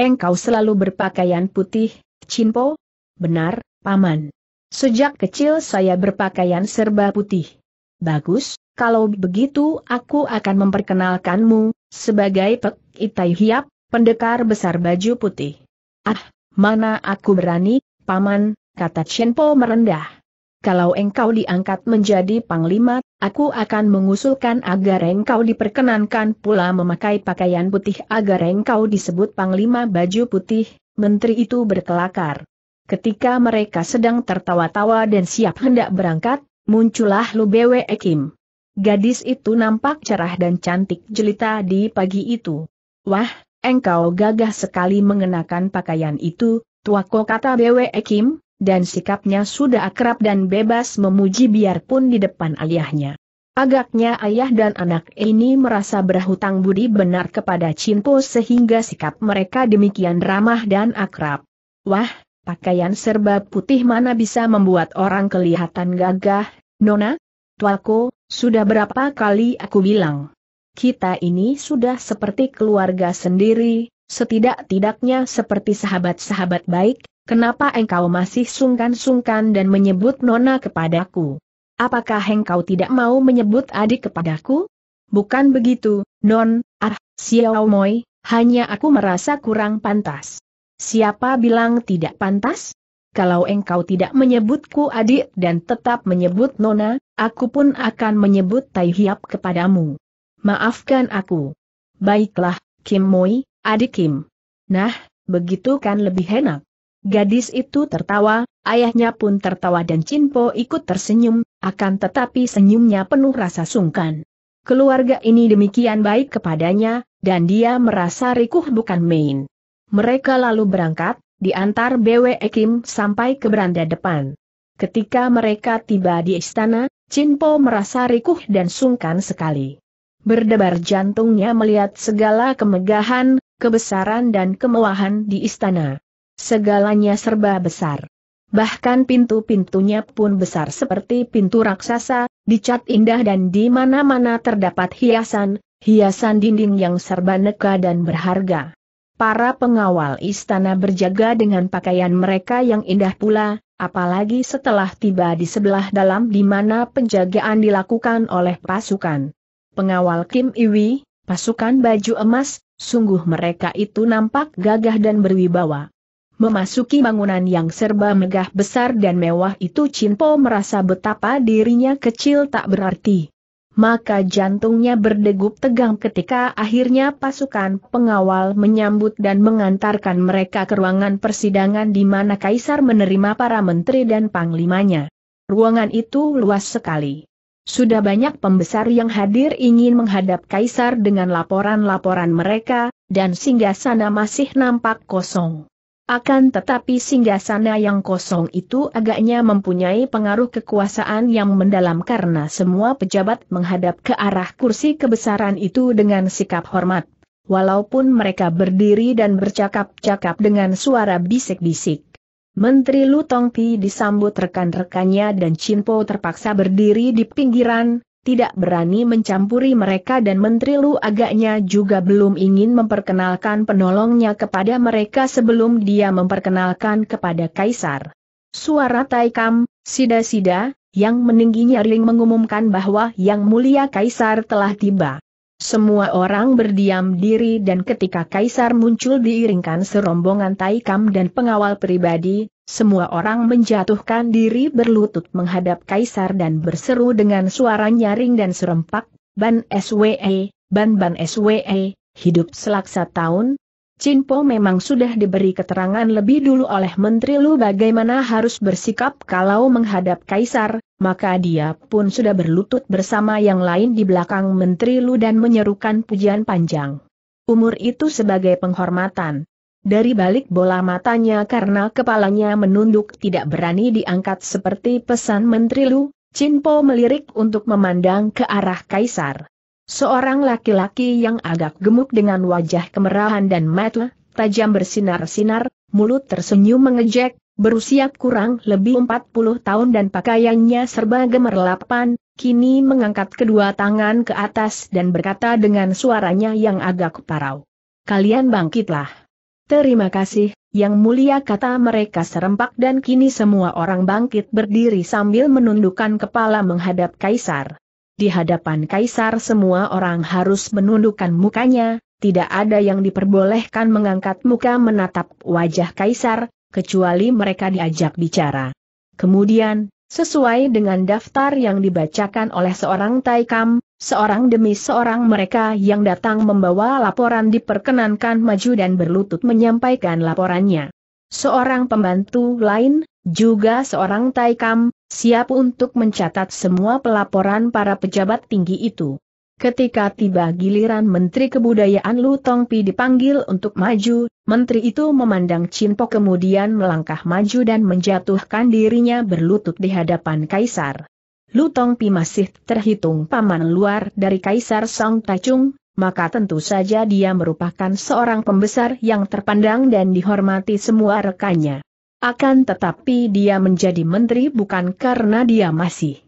Engkau selalu berpakaian putih, Cinpo? Benar, Paman. Sejak kecil saya berpakaian serba putih. Bagus, kalau begitu aku akan memperkenalkanmu, sebagai Pek Itai Hiap, pendekar besar baju putih. Ah, mana aku berani, Paman, kata Cinpo merendah. Kalau engkau diangkat menjadi panglima Aku akan mengusulkan agar engkau diperkenankan pula memakai pakaian putih agar engkau disebut Panglima Baju Putih, menteri itu berkelakar. Ketika mereka sedang tertawa-tawa dan siap hendak berangkat, muncullah Lubewe Ekim. Gadis itu nampak cerah dan cantik jelita di pagi itu. Wah, engkau gagah sekali mengenakan pakaian itu, tuako kata Bewe Ekim, dan sikapnya sudah akrab dan bebas memuji biarpun di depan ayahnya. Agaknya ayah dan anak ini merasa berhutang budi benar kepada Cinpo sehingga sikap mereka demikian ramah dan akrab. Wah, pakaian serba putih mana bisa membuat orang kelihatan gagah, Nona? Tualko, sudah berapa kali aku bilang. Kita ini sudah seperti keluarga sendiri, setidak-tidaknya seperti sahabat-sahabat baik, Kenapa engkau masih sungkan-sungkan dan menyebut nona kepadaku? Apakah engkau tidak mau menyebut adik kepadaku? Bukan begitu, non, ah, Xiao Moi, hanya aku merasa kurang pantas. Siapa bilang tidak pantas? Kalau engkau tidak menyebutku adik dan tetap menyebut nona, aku pun akan menyebut Tai Hiap kepadamu. Maafkan aku. Baiklah, Kim Moi, adik Kim. Nah, begitu kan lebih enak. Gadis itu tertawa, ayahnya pun tertawa dan Cinpo ikut tersenyum, akan tetapi senyumnya penuh rasa sungkan. Keluarga ini demikian baik kepadanya, dan dia merasa rikuh bukan main. Mereka lalu berangkat, diantar BW Ekim sampai ke beranda depan. Ketika mereka tiba di istana, Cinpo merasa rikuh dan sungkan sekali. Berdebar jantungnya melihat segala kemegahan, kebesaran dan kemewahan di istana. Segalanya serba besar. Bahkan pintu-pintunya pun besar seperti pintu raksasa, dicat indah dan di mana-mana terdapat hiasan, hiasan dinding yang serba neka dan berharga. Para pengawal istana berjaga dengan pakaian mereka yang indah pula, apalagi setelah tiba di sebelah dalam di mana penjagaan dilakukan oleh pasukan. Pengawal Kim Iwi, pasukan baju emas, sungguh mereka itu nampak gagah dan berwibawa. Memasuki bangunan yang serba megah besar dan mewah itu Cinpo merasa betapa dirinya kecil tak berarti. Maka jantungnya berdegup tegang ketika akhirnya pasukan pengawal menyambut dan mengantarkan mereka ke ruangan persidangan di mana Kaisar menerima para menteri dan panglimanya. Ruangan itu luas sekali. Sudah banyak pembesar yang hadir ingin menghadap Kaisar dengan laporan-laporan mereka, dan singgah sana masih nampak kosong. Akan tetapi singgasana yang kosong itu agaknya mempunyai pengaruh kekuasaan yang mendalam karena semua pejabat menghadap ke arah kursi kebesaran itu dengan sikap hormat. Walaupun mereka berdiri dan bercakap-cakap dengan suara bisik-bisik. Menteri Lu Tongpi disambut rekan-rekannya dan Chinpo terpaksa berdiri di pinggiran, tidak berani mencampuri mereka dan Menteri Lu agaknya juga belum ingin memperkenalkan penolongnya kepada mereka sebelum dia memperkenalkan kepada Kaisar. Suara Taikam, sida-sida, yang meningginya nyaring mengumumkan bahwa Yang Mulia Kaisar telah tiba. Semua orang berdiam diri dan ketika Kaisar muncul diiringkan serombongan Taikam dan pengawal pribadi, semua orang menjatuhkan diri berlutut menghadap kaisar dan berseru dengan suara nyaring dan serempak, Ban SWE, Ban Ban SWE, hidup selaksa tahun. Cinpo memang sudah diberi keterangan lebih dulu oleh Menteri Lu bagaimana harus bersikap kalau menghadap kaisar, maka dia pun sudah berlutut bersama yang lain di belakang Menteri Lu dan menyerukan pujian panjang. Umur itu sebagai penghormatan. Dari balik bola matanya karena kepalanya menunduk tidak berani diangkat seperti pesan Menteri Lu, Jinpo melirik untuk memandang ke arah Kaisar. Seorang laki-laki yang agak gemuk dengan wajah kemerahan dan mata tajam bersinar-sinar, mulut tersenyum mengejek, berusia kurang lebih 40 tahun dan pakaiannya serba gemerlapan, kini mengangkat kedua tangan ke atas dan berkata dengan suaranya yang agak parau. Kalian bangkitlah. Terima kasih, yang mulia kata mereka serempak dan kini semua orang bangkit berdiri sambil menundukkan kepala menghadap Kaisar. Di hadapan Kaisar semua orang harus menundukkan mukanya, tidak ada yang diperbolehkan mengangkat muka menatap wajah Kaisar, kecuali mereka diajak bicara. Kemudian, Sesuai dengan daftar yang dibacakan oleh seorang Taikam, seorang demi seorang mereka yang datang membawa laporan diperkenankan maju dan berlutut menyampaikan laporannya. Seorang pembantu lain, juga seorang Taikam, siap untuk mencatat semua pelaporan para pejabat tinggi itu. Ketika tiba giliran Menteri Kebudayaan Lu Pi dipanggil untuk maju, Menteri itu memandang Cinpo kemudian melangkah maju dan menjatuhkan dirinya berlutut di hadapan Kaisar. Lu Pi masih terhitung paman luar dari Kaisar Song Chung, maka tentu saja dia merupakan seorang pembesar yang terpandang dan dihormati semua rekannya. Akan tetapi dia menjadi menteri bukan karena dia masih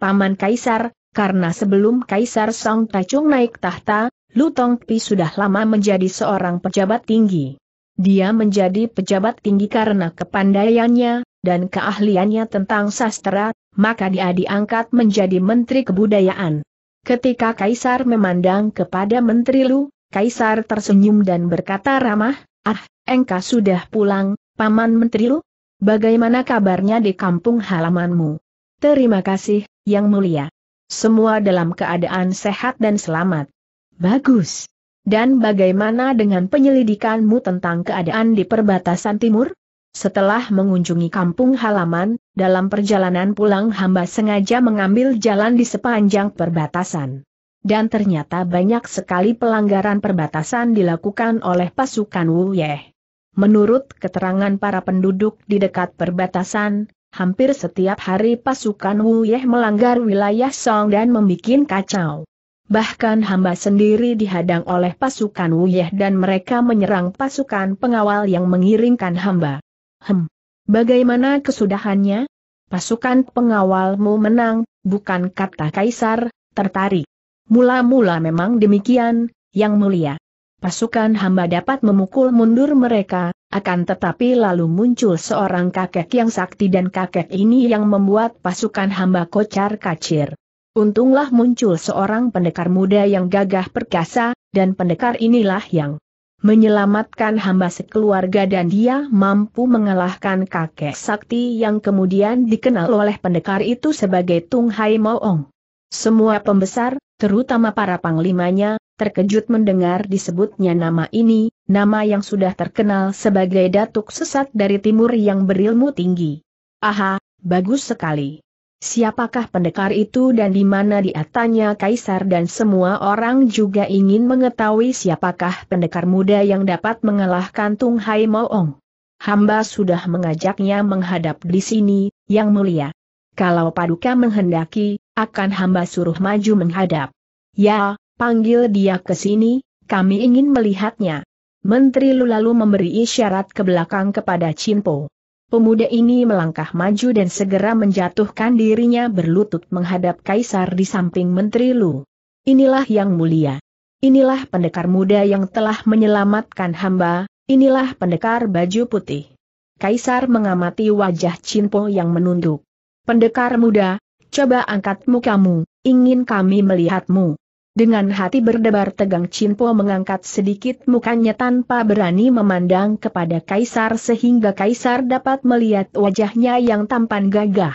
paman kaisar, karena sebelum Kaisar Song Tacung naik tahta, Lu Tong Pi sudah lama menjadi seorang pejabat tinggi. Dia menjadi pejabat tinggi karena kepandaiannya, dan keahliannya tentang sastra, maka dia diangkat menjadi Menteri Kebudayaan. Ketika Kaisar memandang kepada Menteri Lu, Kaisar tersenyum dan berkata ramah, Ah, engkau sudah pulang, Paman Menteri Lu? Bagaimana kabarnya di kampung halamanmu? Terima kasih, Yang Mulia. Semua dalam keadaan sehat dan selamat. Bagus. Dan bagaimana dengan penyelidikanmu tentang keadaan di perbatasan timur? Setelah mengunjungi kampung halaman, dalam perjalanan pulang hamba sengaja mengambil jalan di sepanjang perbatasan. Dan ternyata banyak sekali pelanggaran perbatasan dilakukan oleh pasukan Wu Yeh. Menurut keterangan para penduduk di dekat perbatasan, hampir setiap hari pasukan Wu Yeh melanggar wilayah Song dan membuat kacau. Bahkan hamba sendiri dihadang oleh pasukan Wu Yeh dan mereka menyerang pasukan pengawal yang mengiringkan hamba. Hem. Bagaimana kesudahannya? Pasukan pengawalmu menang, bukan kata kaisar, tertarik. Mula-mula memang demikian, yang mulia pasukan hamba dapat memukul mundur mereka, akan tetapi lalu muncul seorang kakek yang sakti dan kakek ini yang membuat pasukan hamba kocar kacir. Untunglah muncul seorang pendekar muda yang gagah perkasa, dan pendekar inilah yang menyelamatkan hamba sekeluarga dan dia mampu mengalahkan kakek sakti yang kemudian dikenal oleh pendekar itu sebagai Tung Hai Moong. Semua pembesar, terutama para panglimanya, terkejut mendengar disebutnya nama ini, nama yang sudah terkenal sebagai datuk sesat dari timur yang berilmu tinggi. Aha, bagus sekali. Siapakah pendekar itu dan di mana diatanya kaisar dan semua orang juga ingin mengetahui siapakah pendekar muda yang dapat mengalahkan Tung Hai Moong. Hamba sudah mengajaknya menghadap di sini, yang mulia. Kalau paduka menghendaki, akan hamba suruh maju menghadap. Ya, Panggil dia ke sini, kami ingin melihatnya. Menteri Lu lalu memberi isyarat ke belakang kepada Cimpo. Pemuda ini melangkah maju dan segera menjatuhkan dirinya berlutut menghadap kaisar di samping Menteri Lu. Inilah yang mulia. Inilah pendekar muda yang telah menyelamatkan hamba, inilah pendekar baju putih. Kaisar mengamati wajah Cimpo yang menunduk. Pendekar muda, coba angkat mukamu, ingin kami melihatmu. Dengan hati berdebar tegang Cinpo mengangkat sedikit mukanya tanpa berani memandang kepada Kaisar sehingga Kaisar dapat melihat wajahnya yang tampan gagah.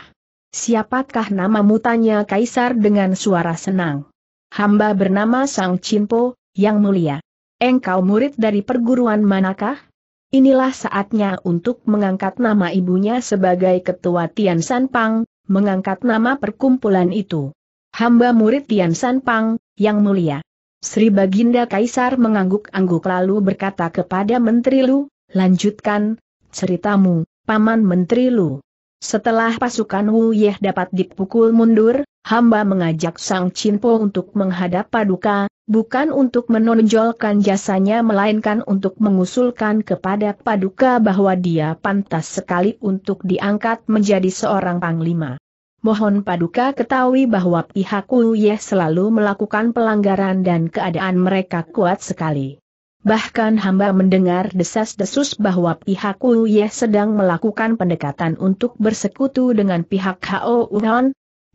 Siapakah nama mutanya Kaisar dengan suara senang. Hamba bernama Sang Cinpo, Yang Mulia. Engkau murid dari perguruan manakah? Inilah saatnya untuk mengangkat nama ibunya sebagai ketua Tian Pang, mengangkat nama perkumpulan itu. Hamba murid Tian San Pang. Yang Mulia. Sri Baginda Kaisar mengangguk-angguk lalu berkata kepada Menteri Lu, lanjutkan, ceritamu, Paman Menteri Lu. Setelah pasukan Wu Yeh dapat dipukul mundur, hamba mengajak Sang Chinpo untuk menghadap Paduka, bukan untuk menonjolkan jasanya melainkan untuk mengusulkan kepada Paduka bahwa dia pantas sekali untuk diangkat menjadi seorang panglima mohon paduka ketahui bahwa pihak Uyeh selalu melakukan pelanggaran dan keadaan mereka kuat sekali. Bahkan hamba mendengar desas-desus bahwa pihak Uyeh sedang melakukan pendekatan untuk bersekutu dengan pihak Hao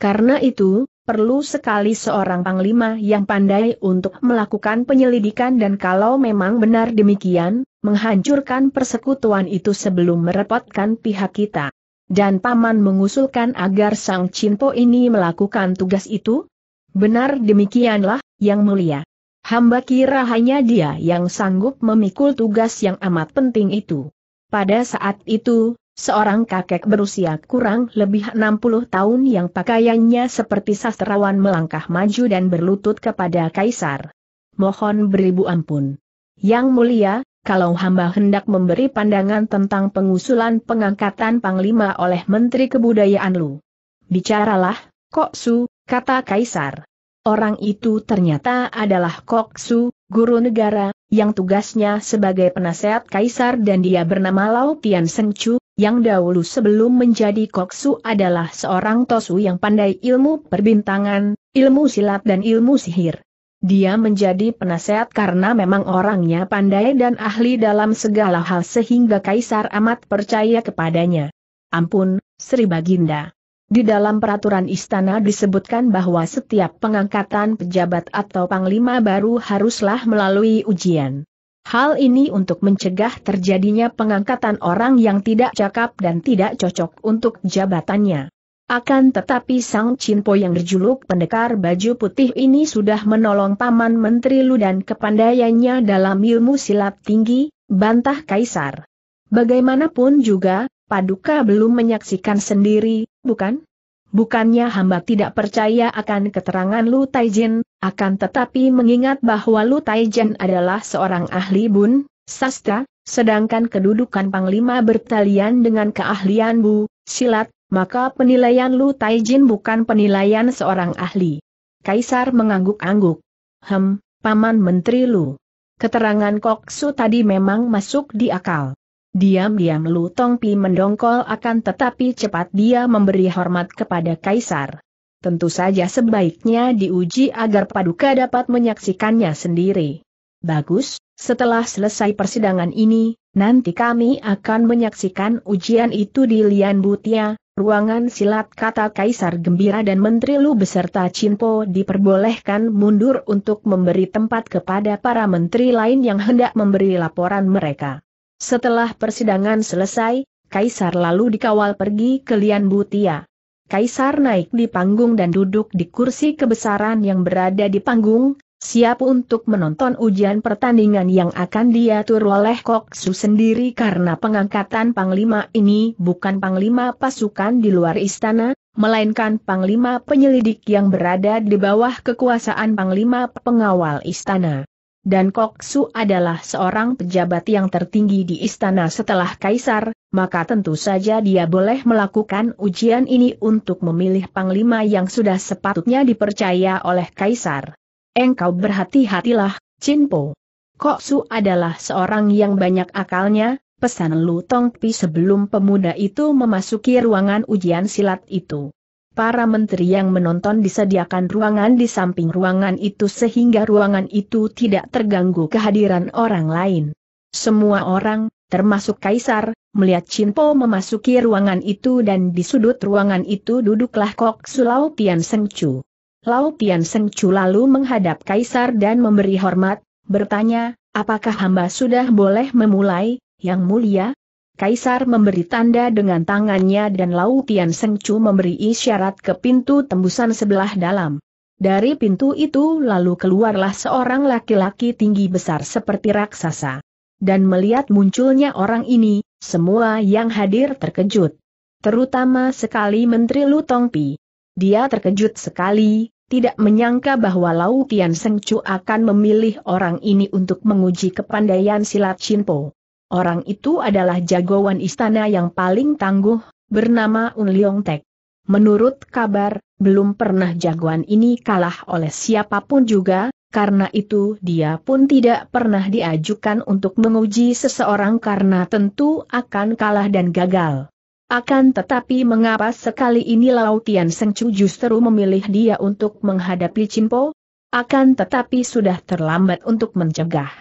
Karena itu, perlu sekali seorang panglima yang pandai untuk melakukan penyelidikan dan kalau memang benar demikian, menghancurkan persekutuan itu sebelum merepotkan pihak kita. Dan Paman mengusulkan agar Sang Cinto ini melakukan tugas itu? Benar demikianlah, Yang Mulia. Hamba kira hanya dia yang sanggup memikul tugas yang amat penting itu. Pada saat itu, seorang kakek berusia kurang lebih 60 tahun yang pakaiannya seperti sastrawan melangkah maju dan berlutut kepada kaisar. Mohon beribu ampun. Yang mulia, kalau hamba hendak memberi pandangan tentang pengusulan pengangkatan Panglima oleh Menteri Kebudayaan Lu. Bicaralah, Kok Su, kata Kaisar. Orang itu ternyata adalah Kok Su, guru negara, yang tugasnya sebagai penasehat Kaisar dan dia bernama Lau Tian Seng Chu, yang dahulu sebelum menjadi Kok Su adalah seorang Tosu yang pandai ilmu perbintangan, ilmu silat dan ilmu sihir. Dia menjadi penasehat karena memang orangnya pandai dan ahli dalam segala hal sehingga Kaisar amat percaya kepadanya. Ampun, Sri Baginda. Di dalam peraturan istana disebutkan bahwa setiap pengangkatan pejabat atau panglima baru haruslah melalui ujian. Hal ini untuk mencegah terjadinya pengangkatan orang yang tidak cakap dan tidak cocok untuk jabatannya. Akan tetapi Sang Cinpo yang berjuluk pendekar baju putih ini sudah menolong Paman Menteri Lu dan kepandaiannya dalam ilmu silat tinggi, bantah Kaisar. Bagaimanapun juga, Paduka belum menyaksikan sendiri, bukan? Bukannya hamba tidak percaya akan keterangan Lu Taijin, akan tetapi mengingat bahwa Lu Taijin adalah seorang ahli bun, sastra, sedangkan kedudukan Panglima bertalian dengan keahlian bu, silat, maka penilaian Lu Taijin bukan penilaian seorang ahli. Kaisar mengangguk-angguk. Hem, Paman Menteri Lu. Keterangan Koksu tadi memang masuk di akal. Diam-diam Lu Tongpi mendongkol akan tetapi cepat dia memberi hormat kepada Kaisar. Tentu saja sebaiknya diuji agar Paduka dapat menyaksikannya sendiri. Bagus, setelah selesai persidangan ini, nanti kami akan menyaksikan ujian itu di Lian Butia, Ruangan silat kata Kaisar Gembira dan Menteri Lu beserta Cinpo diperbolehkan mundur untuk memberi tempat kepada para menteri lain yang hendak memberi laporan mereka. Setelah persidangan selesai, Kaisar lalu dikawal pergi ke Lian Butia. Kaisar naik di panggung dan duduk di kursi kebesaran yang berada di panggung, siap untuk menonton ujian pertandingan yang akan diatur oleh Koksu sendiri karena pengangkatan Panglima ini bukan Panglima pasukan di luar istana, melainkan Panglima penyelidik yang berada di bawah kekuasaan Panglima pengawal istana. Dan Koksu adalah seorang pejabat yang tertinggi di istana setelah Kaisar, maka tentu saja dia boleh melakukan ujian ini untuk memilih panglima yang sudah sepatutnya dipercaya oleh kaisar. Engkau berhati-hatilah, Cinpo. Kok Su adalah seorang yang banyak akalnya, pesan Lu Tong Pi sebelum pemuda itu memasuki ruangan ujian silat itu. Para menteri yang menonton disediakan ruangan di samping ruangan itu sehingga ruangan itu tidak terganggu kehadiran orang lain. Semua orang, termasuk Kaisar, melihat Chin Po memasuki ruangan itu dan di sudut ruangan itu duduklah Kok Sulau Pian Chu. Lao Tian Seng Chu lalu menghadap kaisar dan memberi hormat, bertanya, apakah hamba sudah boleh memulai, yang mulia? Kaisar memberi tanda dengan tangannya dan Lao Tian Seng Chu memberi isyarat ke pintu tembusan sebelah dalam. Dari pintu itu lalu keluarlah seorang laki-laki tinggi besar seperti raksasa. Dan melihat munculnya orang ini, semua yang hadir terkejut. Terutama sekali Menteri Lu Pi. Dia terkejut sekali, tidak menyangka bahwa Lau Tian Sengcu akan memilih orang ini untuk menguji kepandaian silat Shinpo. Orang itu adalah jagoan istana yang paling tangguh, bernama Un Leong Tek. Menurut kabar, belum pernah jagoan ini kalah oleh siapapun juga, karena itu dia pun tidak pernah diajukan untuk menguji seseorang karena tentu akan kalah dan gagal. Akan tetapi mengapa sekali ini Lautian Sengcu justru memilih dia untuk menghadapi Cimpo? Akan tetapi sudah terlambat untuk mencegah.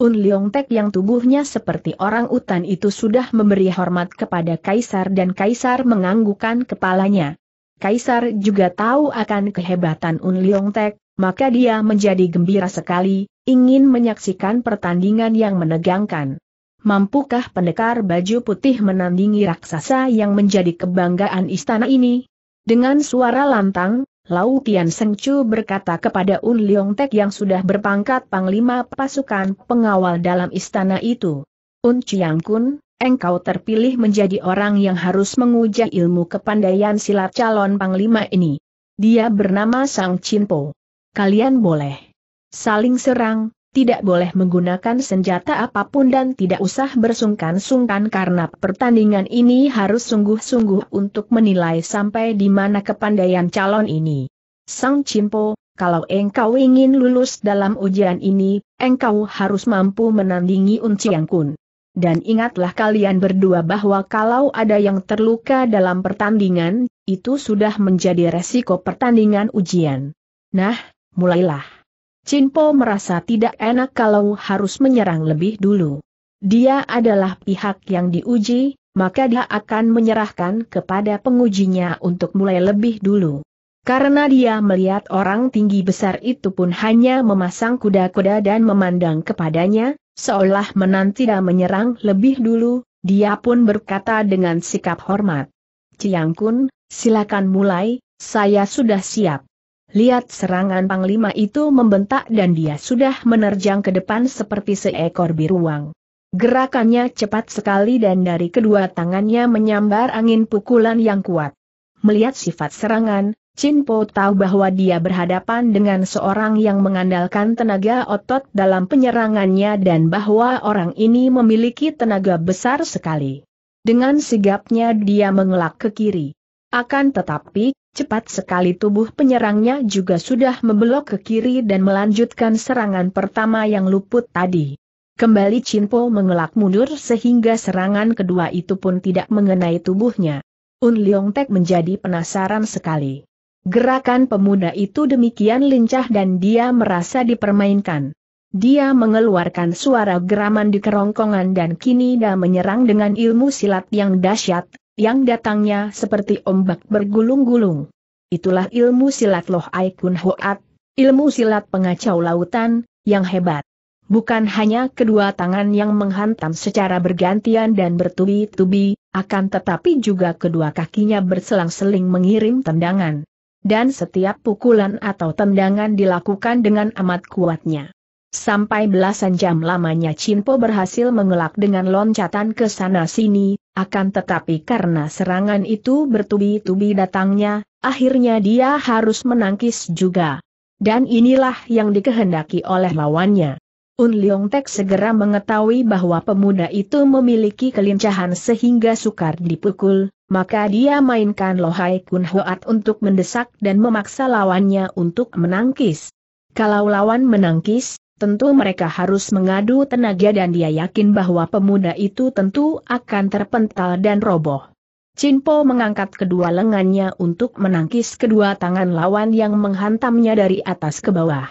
Un Leong Tek yang tubuhnya seperti orang utan itu sudah memberi hormat kepada Kaisar dan Kaisar menganggukkan kepalanya. Kaisar juga tahu akan kehebatan Un Leong Tek, maka dia menjadi gembira sekali, ingin menyaksikan pertandingan yang menegangkan mampukah pendekar baju putih menandingi raksasa yang menjadi kebanggaan istana ini? Dengan suara lantang, Lau Tian Seng berkata kepada Un Leong Tek yang sudah berpangkat panglima pasukan pengawal dalam istana itu. Un Chiang Kun, engkau terpilih menjadi orang yang harus menguji ilmu kepandaian silat calon panglima ini. Dia bernama Sang Chin Po. Kalian boleh saling serang, tidak boleh menggunakan senjata apapun dan tidak usah bersungkan-sungkan karena pertandingan ini harus sungguh-sungguh untuk menilai sampai di mana kepandaian calon ini. Sang Cimpo, kalau engkau ingin lulus dalam ujian ini, engkau harus mampu menandingi Unciang Kun. Dan ingatlah kalian berdua bahwa kalau ada yang terluka dalam pertandingan, itu sudah menjadi resiko pertandingan ujian. Nah, mulailah. Cinpo merasa tidak enak kalau harus menyerang lebih dulu. Dia adalah pihak yang diuji, maka dia akan menyerahkan kepada pengujinya untuk mulai lebih dulu. Karena dia melihat orang tinggi besar itu pun hanya memasang kuda-kuda dan memandang kepadanya, seolah menanti dan menyerang lebih dulu, dia pun berkata dengan sikap hormat. Ciangkun, silakan mulai, saya sudah siap. Lihat serangan panglima itu membentak dan dia sudah menerjang ke depan seperti seekor biruang. Gerakannya cepat sekali dan dari kedua tangannya menyambar angin pukulan yang kuat. Melihat sifat serangan, Chin Po tahu bahwa dia berhadapan dengan seorang yang mengandalkan tenaga otot dalam penyerangannya dan bahwa orang ini memiliki tenaga besar sekali. Dengan sigapnya dia mengelak ke kiri. Akan tetapi, Cepat sekali tubuh penyerangnya juga sudah membelok ke kiri dan melanjutkan serangan pertama yang luput tadi. Kembali Chinpo mengelak mundur sehingga serangan kedua itu pun tidak mengenai tubuhnya. Un Leong Tek menjadi penasaran sekali. Gerakan pemuda itu demikian lincah dan dia merasa dipermainkan. Dia mengeluarkan suara geraman di kerongkongan dan kini dia menyerang dengan ilmu silat yang dahsyat, yang datangnya seperti ombak bergulung-gulung. Itulah ilmu silat Loh Aikun Hoat, ilmu silat pengacau lautan, yang hebat. Bukan hanya kedua tangan yang menghantam secara bergantian dan bertubi-tubi, akan tetapi juga kedua kakinya berselang-seling mengirim tendangan. Dan setiap pukulan atau tendangan dilakukan dengan amat kuatnya. Sampai belasan jam lamanya Chinpo berhasil mengelak dengan loncatan ke sana-sini, akan tetapi karena serangan itu bertubi-tubi datangnya, akhirnya dia harus menangkis juga. Dan inilah yang dikehendaki oleh lawannya. Un Leong Tek segera mengetahui bahwa pemuda itu memiliki kelincahan sehingga sukar dipukul, maka dia mainkan Lohai Kun Hoat untuk mendesak dan memaksa lawannya untuk menangkis. Kalau lawan menangkis, tentu mereka harus mengadu tenaga dan dia yakin bahwa pemuda itu tentu akan terpental dan roboh. Cinpo mengangkat kedua lengannya untuk menangkis kedua tangan lawan yang menghantamnya dari atas ke bawah.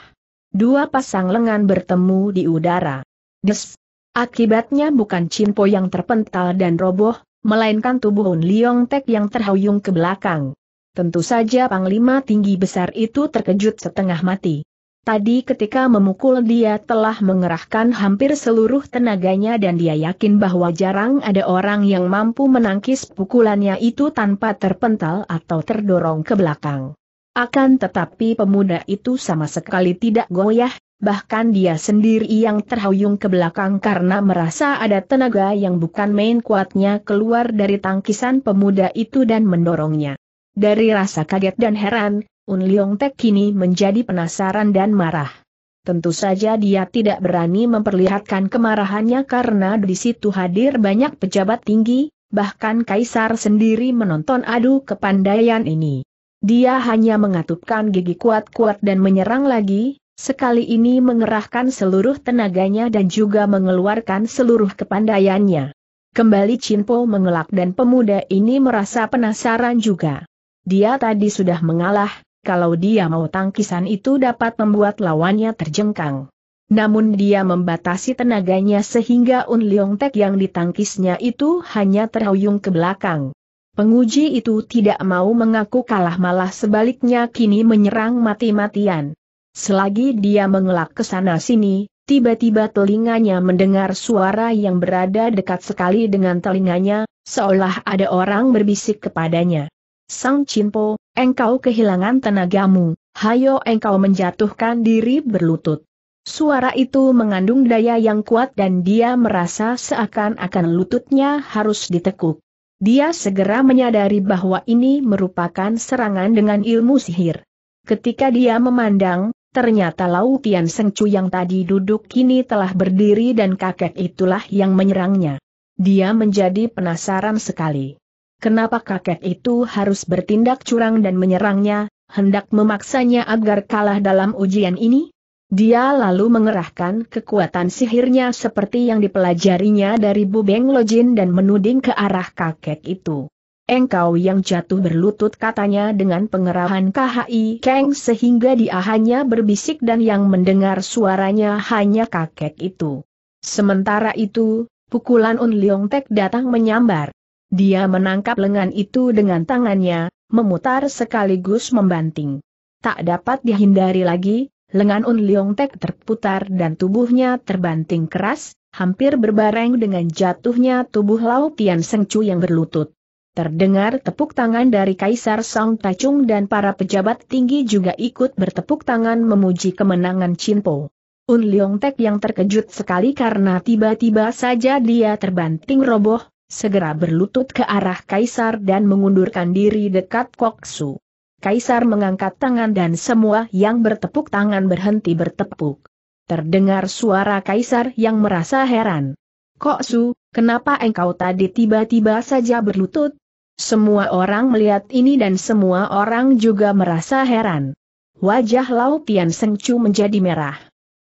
Dua pasang lengan bertemu di udara. Des. Akibatnya bukan Cinpo yang terpental dan roboh, melainkan tubuh Hun Liong Tek yang terhuyung ke belakang. Tentu saja Panglima tinggi besar itu terkejut setengah mati. Tadi ketika memukul dia telah mengerahkan hampir seluruh tenaganya dan dia yakin bahwa jarang ada orang yang mampu menangkis pukulannya itu tanpa terpental atau terdorong ke belakang. Akan tetapi pemuda itu sama sekali tidak goyah, bahkan dia sendiri yang terhuyung ke belakang karena merasa ada tenaga yang bukan main kuatnya keluar dari tangkisan pemuda itu dan mendorongnya. Dari rasa kaget dan heran, Un Liong Tek kini menjadi penasaran dan marah. Tentu saja dia tidak berani memperlihatkan kemarahannya karena di situ hadir banyak pejabat tinggi, bahkan Kaisar sendiri menonton adu kepandaian ini. Dia hanya mengatupkan gigi kuat-kuat dan menyerang lagi, sekali ini mengerahkan seluruh tenaganya dan juga mengeluarkan seluruh kepandaiannya. Kembali Chinpo mengelak dan pemuda ini merasa penasaran juga. Dia tadi sudah mengalah, kalau dia mau tangkisan itu dapat membuat lawannya terjengkang. Namun dia membatasi tenaganya sehingga Un Leong Tek yang ditangkisnya itu hanya terhuyung ke belakang. Penguji itu tidak mau mengaku kalah malah sebaliknya kini menyerang mati-matian. Selagi dia mengelak ke sana-sini, tiba-tiba telinganya mendengar suara yang berada dekat sekali dengan telinganya, seolah ada orang berbisik kepadanya. Sang Cimpo, engkau kehilangan tenagamu, hayo engkau menjatuhkan diri berlutut. Suara itu mengandung daya yang kuat dan dia merasa seakan-akan lututnya harus ditekuk. Dia segera menyadari bahwa ini merupakan serangan dengan ilmu sihir. Ketika dia memandang, ternyata Lau Tian Sengcu yang tadi duduk kini telah berdiri dan kakek itulah yang menyerangnya. Dia menjadi penasaran sekali. Kenapa kakek itu harus bertindak curang dan menyerangnya, hendak memaksanya agar kalah dalam ujian ini? Dia lalu mengerahkan kekuatan sihirnya seperti yang dipelajarinya dari Bu Beng Lojin dan menuding ke arah kakek itu. Engkau yang jatuh berlutut katanya dengan pengerahan KHI Keng sehingga dia hanya berbisik dan yang mendengar suaranya hanya kakek itu. Sementara itu, pukulan Un Leong Tek datang menyambar. Dia menangkap lengan itu dengan tangannya, memutar sekaligus membanting. Tak dapat dihindari lagi, lengan Un Leong Tek terputar dan tubuhnya terbanting keras, hampir berbareng dengan jatuhnya tubuh Lao Tian Seng Chu yang berlutut. Terdengar tepuk tangan dari Kaisar Song Tachung dan para pejabat tinggi juga ikut bertepuk tangan memuji kemenangan Po. Un Leong Tek yang terkejut sekali karena tiba-tiba saja dia terbanting roboh, segera berlutut ke arah kaisar dan mengundurkan diri dekat Koksu. Kaisar mengangkat tangan dan semua yang bertepuk tangan berhenti bertepuk. Terdengar suara kaisar yang merasa heran. Koksu, kenapa engkau tadi tiba-tiba saja berlutut? Semua orang melihat ini dan semua orang juga merasa heran. Wajah Lau Tian Sengcu menjadi merah.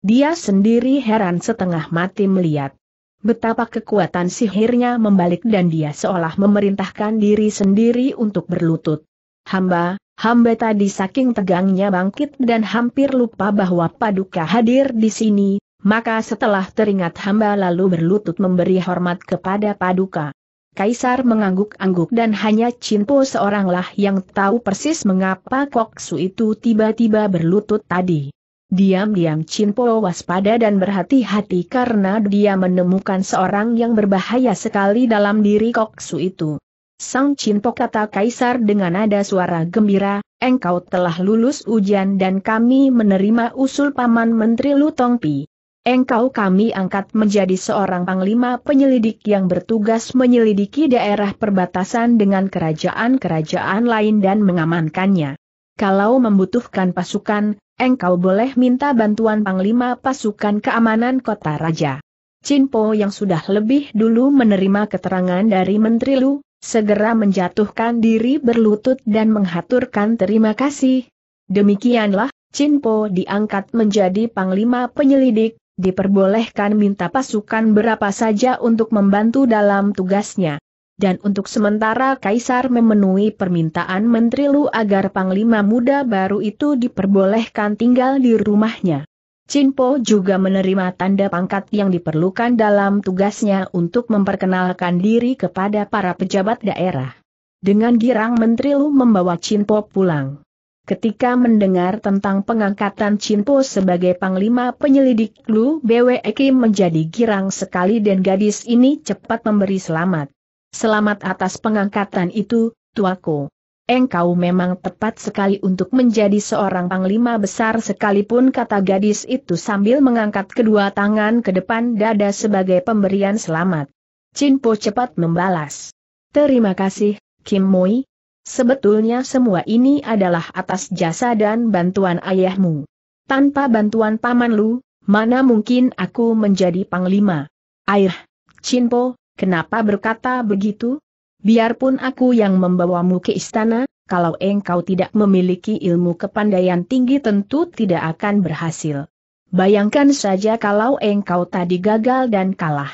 Dia sendiri heran setengah mati melihat. Betapa kekuatan sihirnya membalik dan dia seolah memerintahkan diri sendiri untuk berlutut. Hamba, hamba tadi saking tegangnya bangkit dan hampir lupa bahwa paduka hadir di sini, maka setelah teringat hamba lalu berlutut memberi hormat kepada paduka. Kaisar mengangguk-angguk dan hanya Cinpo seoranglah yang tahu persis mengapa Koksu itu tiba-tiba berlutut tadi. Diam-diam Po waspada dan berhati-hati karena dia menemukan seorang yang berbahaya sekali dalam diri Koksu itu. Sang Po kata Kaisar dengan nada suara gembira, engkau telah lulus ujian dan kami menerima usul Paman Menteri Lu Pi. Engkau kami angkat menjadi seorang panglima penyelidik yang bertugas menyelidiki daerah perbatasan dengan kerajaan-kerajaan lain dan mengamankannya. Kalau membutuhkan pasukan, engkau boleh minta bantuan Panglima Pasukan Keamanan Kota Raja. Cinpo yang sudah lebih dulu menerima keterangan dari Menteri Lu, segera menjatuhkan diri berlutut dan menghaturkan terima kasih. Demikianlah, Cinpo diangkat menjadi Panglima Penyelidik, diperbolehkan minta pasukan berapa saja untuk membantu dalam tugasnya dan untuk sementara Kaisar memenuhi permintaan Menteri Lu agar Panglima Muda baru itu diperbolehkan tinggal di rumahnya. Chinpo juga menerima tanda pangkat yang diperlukan dalam tugasnya untuk memperkenalkan diri kepada para pejabat daerah. Dengan girang Menteri Lu membawa Chinpo pulang. Ketika mendengar tentang pengangkatan Chinpo sebagai panglima penyelidik Lu BWE Kim menjadi girang sekali dan gadis ini cepat memberi selamat. Selamat atas pengangkatan itu, tuaku. Engkau memang tepat sekali untuk menjadi seorang panglima besar sekalipun kata gadis itu sambil mengangkat kedua tangan ke depan dada sebagai pemberian selamat. Cinpo cepat membalas. Terima kasih, Kim Moi. Sebetulnya semua ini adalah atas jasa dan bantuan ayahmu. Tanpa bantuan paman lu, mana mungkin aku menjadi panglima. Air, Cinpo, Kenapa berkata begitu? Biarpun aku yang membawamu ke istana, kalau engkau tidak memiliki ilmu kepandaian tinggi tentu tidak akan berhasil. Bayangkan saja kalau engkau tadi gagal dan kalah.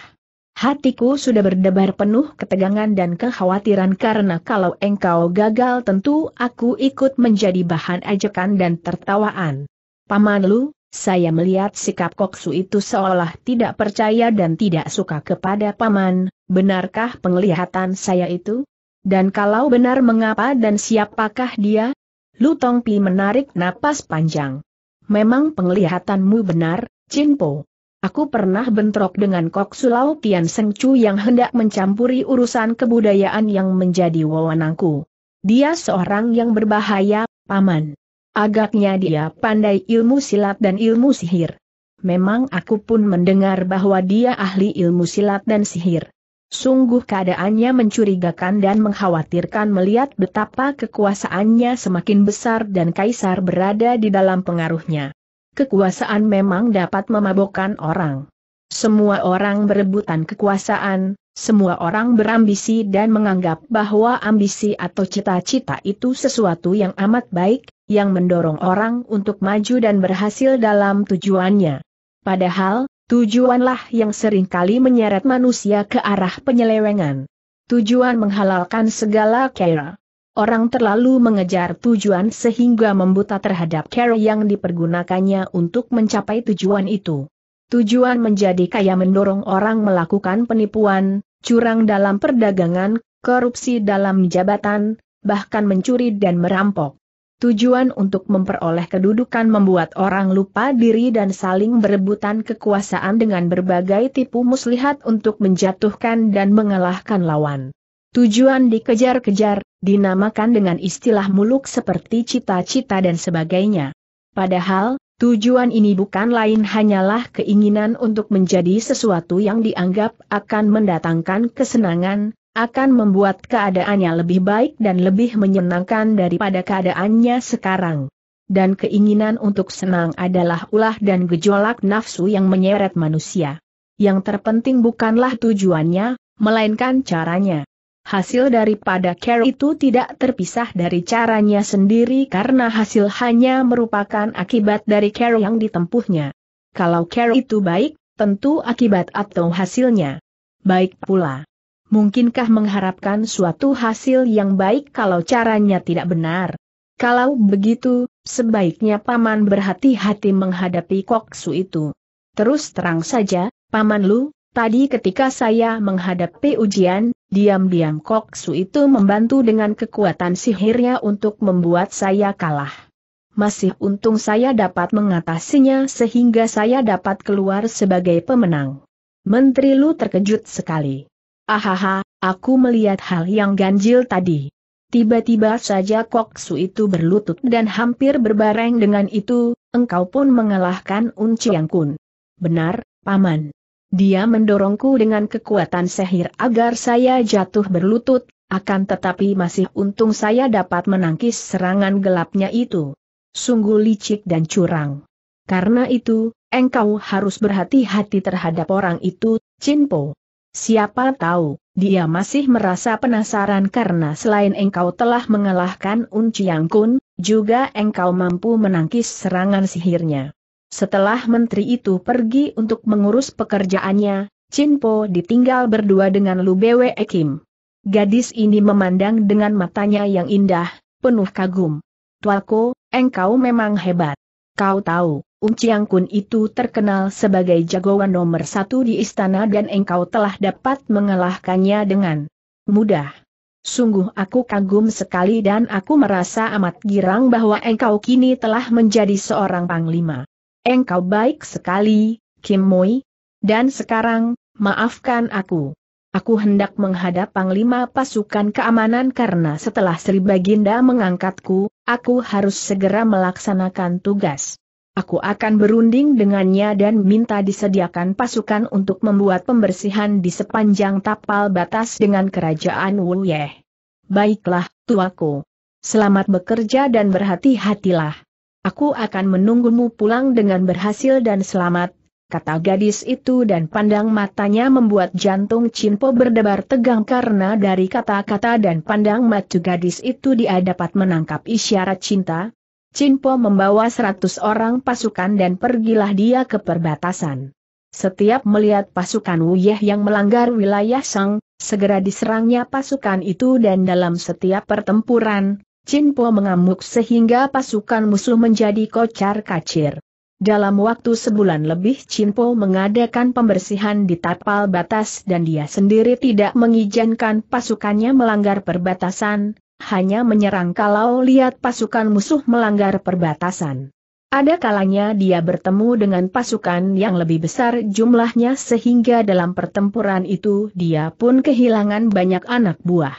Hatiku sudah berdebar penuh ketegangan dan kekhawatiran karena kalau engkau gagal tentu aku ikut menjadi bahan ajakan dan tertawaan. Paman Lu, saya melihat sikap Koksu itu seolah tidak percaya dan tidak suka kepada paman, benarkah penglihatan saya itu? Dan kalau benar mengapa dan siapakah dia? Pi menarik napas panjang. Memang penglihatanmu benar, Po. Aku pernah bentrok dengan Kok Sulau Tian Sengcu yang hendak mencampuri urusan kebudayaan yang menjadi wewenangku. Dia seorang yang berbahaya, Paman. Agaknya dia pandai ilmu silat dan ilmu sihir. Memang aku pun mendengar bahwa dia ahli ilmu silat dan sihir. Sungguh keadaannya mencurigakan dan mengkhawatirkan melihat betapa kekuasaannya semakin besar dan kaisar berada di dalam pengaruhnya. Kekuasaan memang dapat memabokkan orang. Semua orang berebutan kekuasaan, semua orang berambisi dan menganggap bahwa ambisi atau cita-cita itu sesuatu yang amat baik, yang mendorong orang untuk maju dan berhasil dalam tujuannya. Padahal, tujuanlah yang seringkali menyeret manusia ke arah penyelewengan. Tujuan menghalalkan segala kera. Orang terlalu mengejar tujuan sehingga membuta terhadap cara yang dipergunakannya untuk mencapai tujuan itu. Tujuan menjadi kaya mendorong orang melakukan penipuan, curang dalam perdagangan, korupsi dalam jabatan, bahkan mencuri dan merampok. Tujuan untuk memperoleh kedudukan membuat orang lupa diri dan saling berebutan kekuasaan dengan berbagai tipu muslihat untuk menjatuhkan dan mengalahkan lawan. Tujuan dikejar-kejar, dinamakan dengan istilah muluk seperti cita-cita dan sebagainya. Padahal, Tujuan ini bukan lain hanyalah keinginan untuk menjadi sesuatu yang dianggap akan mendatangkan kesenangan, akan membuat keadaannya lebih baik dan lebih menyenangkan daripada keadaannya sekarang. Dan keinginan untuk senang adalah ulah dan gejolak nafsu yang menyeret manusia. Yang terpenting bukanlah tujuannya, melainkan caranya. Hasil daripada care itu tidak terpisah dari caranya sendiri karena hasil hanya merupakan akibat dari care yang ditempuhnya. Kalau care itu baik, tentu akibat atau hasilnya. Baik pula. Mungkinkah mengharapkan suatu hasil yang baik kalau caranya tidak benar? Kalau begitu, sebaiknya Paman berhati-hati menghadapi koksu itu. Terus terang saja, Paman Lu, Tadi ketika saya menghadapi ujian, diam-diam Koksu itu membantu dengan kekuatan sihirnya untuk membuat saya kalah. Masih untung saya dapat mengatasinya sehingga saya dapat keluar sebagai pemenang. Menteri Lu terkejut sekali. Ahaha, aku melihat hal yang ganjil tadi. Tiba-tiba saja Koksu itu berlutut dan hampir berbareng dengan itu, engkau pun mengalahkan Unci Kun. Benar, Paman. Dia mendorongku dengan kekuatan sehir agar saya jatuh berlutut, akan tetapi masih untung saya dapat menangkis serangan gelapnya itu. Sungguh licik dan curang. Karena itu, engkau harus berhati-hati terhadap orang itu, Cinpo. Siapa tahu, dia masih merasa penasaran karena selain engkau telah mengalahkan Un Chiang Kun, juga engkau mampu menangkis serangan sihirnya. Setelah menteri itu pergi untuk mengurus pekerjaannya, Chin ditinggal berdua dengan Lu Bwe Kim. Gadis ini memandang dengan matanya yang indah, penuh kagum. Tualko, engkau memang hebat. Kau tahu, Chiang Kun itu terkenal sebagai jagoan nomor satu di istana dan engkau telah dapat mengalahkannya dengan mudah. Sungguh aku kagum sekali dan aku merasa amat girang bahwa engkau kini telah menjadi seorang panglima. Engkau baik sekali, Kim Mui. Dan sekarang, maafkan aku. Aku hendak menghadap Panglima Pasukan Keamanan karena setelah Sri Baginda mengangkatku, aku harus segera melaksanakan tugas. Aku akan berunding dengannya dan minta disediakan pasukan untuk membuat pembersihan di sepanjang tapal batas dengan kerajaan Wuyeh. Baiklah, tuaku. Selamat bekerja dan berhati-hatilah. Aku akan menunggumu pulang dengan berhasil dan selamat, kata gadis itu dan pandang matanya membuat jantung Cinpo berdebar tegang karena dari kata-kata dan pandang mata gadis itu dia dapat menangkap isyarat cinta. Cinpo membawa seratus orang pasukan dan pergilah dia ke perbatasan. Setiap melihat pasukan Wuyeh yang melanggar wilayah Sang, segera diserangnya pasukan itu dan dalam setiap pertempuran, Chin Po mengamuk sehingga pasukan musuh menjadi kocar kacir. Dalam waktu sebulan lebih Chin Po mengadakan pembersihan di tapal batas dan dia sendiri tidak mengizinkan pasukannya melanggar perbatasan, hanya menyerang kalau lihat pasukan musuh melanggar perbatasan. Ada kalanya dia bertemu dengan pasukan yang lebih besar jumlahnya sehingga dalam pertempuran itu dia pun kehilangan banyak anak buah.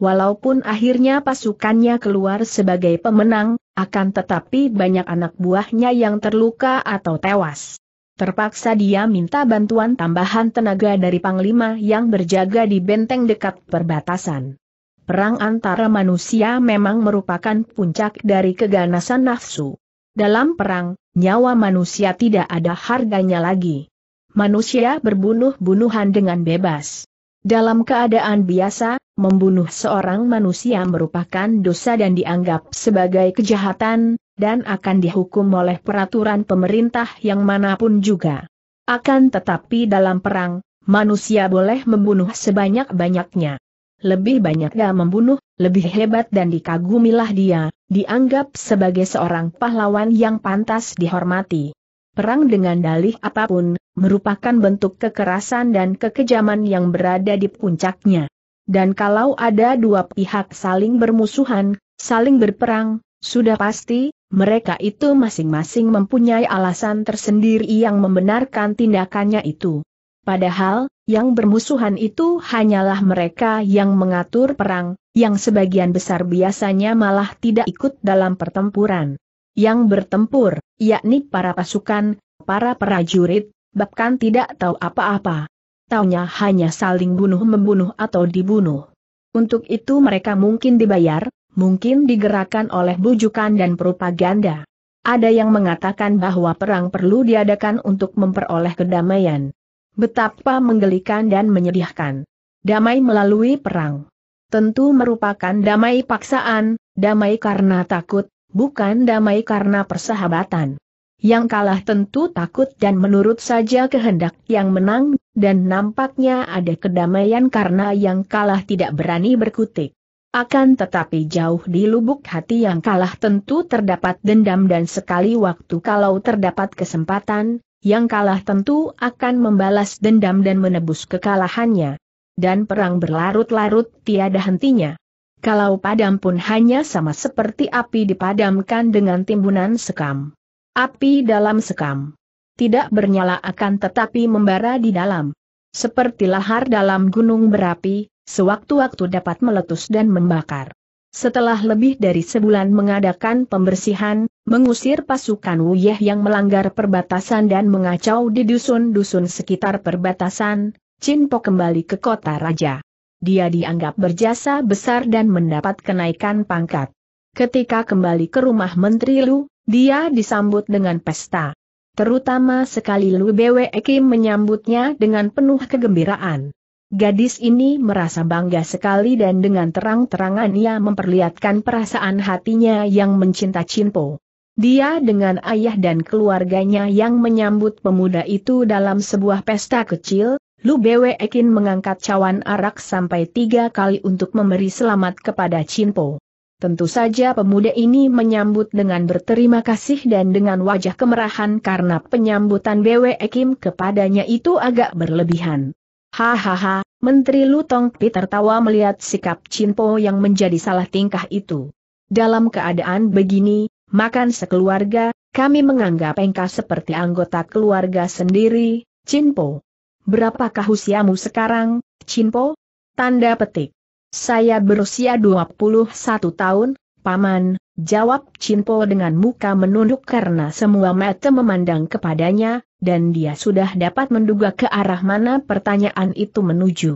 Walaupun akhirnya pasukannya keluar sebagai pemenang, akan tetapi banyak anak buahnya yang terluka atau tewas. Terpaksa dia minta bantuan tambahan tenaga dari Panglima yang berjaga di benteng dekat perbatasan. Perang antara manusia memang merupakan puncak dari keganasan nafsu. Dalam perang, nyawa manusia tidak ada harganya lagi. Manusia berbunuh-bunuhan dengan bebas. Dalam keadaan biasa, membunuh seorang manusia merupakan dosa dan dianggap sebagai kejahatan, dan akan dihukum oleh peraturan pemerintah yang manapun juga. Akan tetapi dalam perang, manusia boleh membunuh sebanyak-banyaknya. Lebih banyak banyaknya membunuh, lebih hebat dan dikagumilah dia, dianggap sebagai seorang pahlawan yang pantas dihormati perang dengan dalih apapun, merupakan bentuk kekerasan dan kekejaman yang berada di puncaknya. Dan kalau ada dua pihak saling bermusuhan, saling berperang, sudah pasti, mereka itu masing-masing mempunyai alasan tersendiri yang membenarkan tindakannya itu. Padahal, yang bermusuhan itu hanyalah mereka yang mengatur perang, yang sebagian besar biasanya malah tidak ikut dalam pertempuran yang bertempur, yakni para pasukan, para prajurit, bahkan tidak tahu apa-apa. Taunya hanya saling bunuh-membunuh atau dibunuh. Untuk itu mereka mungkin dibayar, mungkin digerakkan oleh bujukan dan propaganda. Ada yang mengatakan bahwa perang perlu diadakan untuk memperoleh kedamaian. Betapa menggelikan dan menyedihkan. Damai melalui perang. Tentu merupakan damai paksaan, damai karena takut, bukan damai karena persahabatan. Yang kalah tentu takut dan menurut saja kehendak yang menang, dan nampaknya ada kedamaian karena yang kalah tidak berani berkutik. Akan tetapi jauh di lubuk hati yang kalah tentu terdapat dendam dan sekali waktu kalau terdapat kesempatan, yang kalah tentu akan membalas dendam dan menebus kekalahannya. Dan perang berlarut-larut tiada hentinya. Kalau padam pun hanya sama seperti api dipadamkan dengan timbunan sekam. Api dalam sekam. Tidak bernyala akan tetapi membara di dalam. Seperti lahar dalam gunung berapi, sewaktu-waktu dapat meletus dan membakar. Setelah lebih dari sebulan mengadakan pembersihan, mengusir pasukan Wuyeh yang melanggar perbatasan dan mengacau di dusun-dusun sekitar perbatasan, Cinpo kembali ke kota raja dia dianggap berjasa besar dan mendapat kenaikan pangkat. Ketika kembali ke rumah Menteri Lu, dia disambut dengan pesta. Terutama sekali Lu Bwe Kim menyambutnya dengan penuh kegembiraan. Gadis ini merasa bangga sekali dan dengan terang-terangan ia memperlihatkan perasaan hatinya yang mencinta Chinpo. Dia dengan ayah dan keluarganya yang menyambut pemuda itu dalam sebuah pesta kecil, Lu Bwe Ekin mengangkat cawan arak sampai tiga kali untuk memberi selamat kepada Po. Tentu saja pemuda ini menyambut dengan berterima kasih dan dengan wajah kemerahan karena penyambutan Bwe Ekim kepadanya itu agak berlebihan. Hahaha, Menteri Lu Tong Pi tertawa melihat sikap Po yang menjadi salah tingkah itu. Dalam keadaan begini, makan sekeluarga, kami menganggap Engkau seperti anggota keluarga sendiri, Po berapakah usiamu sekarang, Cinpo? Tanda petik. Saya berusia 21 tahun, Paman, jawab Cinpo dengan muka menunduk karena semua mata memandang kepadanya, dan dia sudah dapat menduga ke arah mana pertanyaan itu menuju.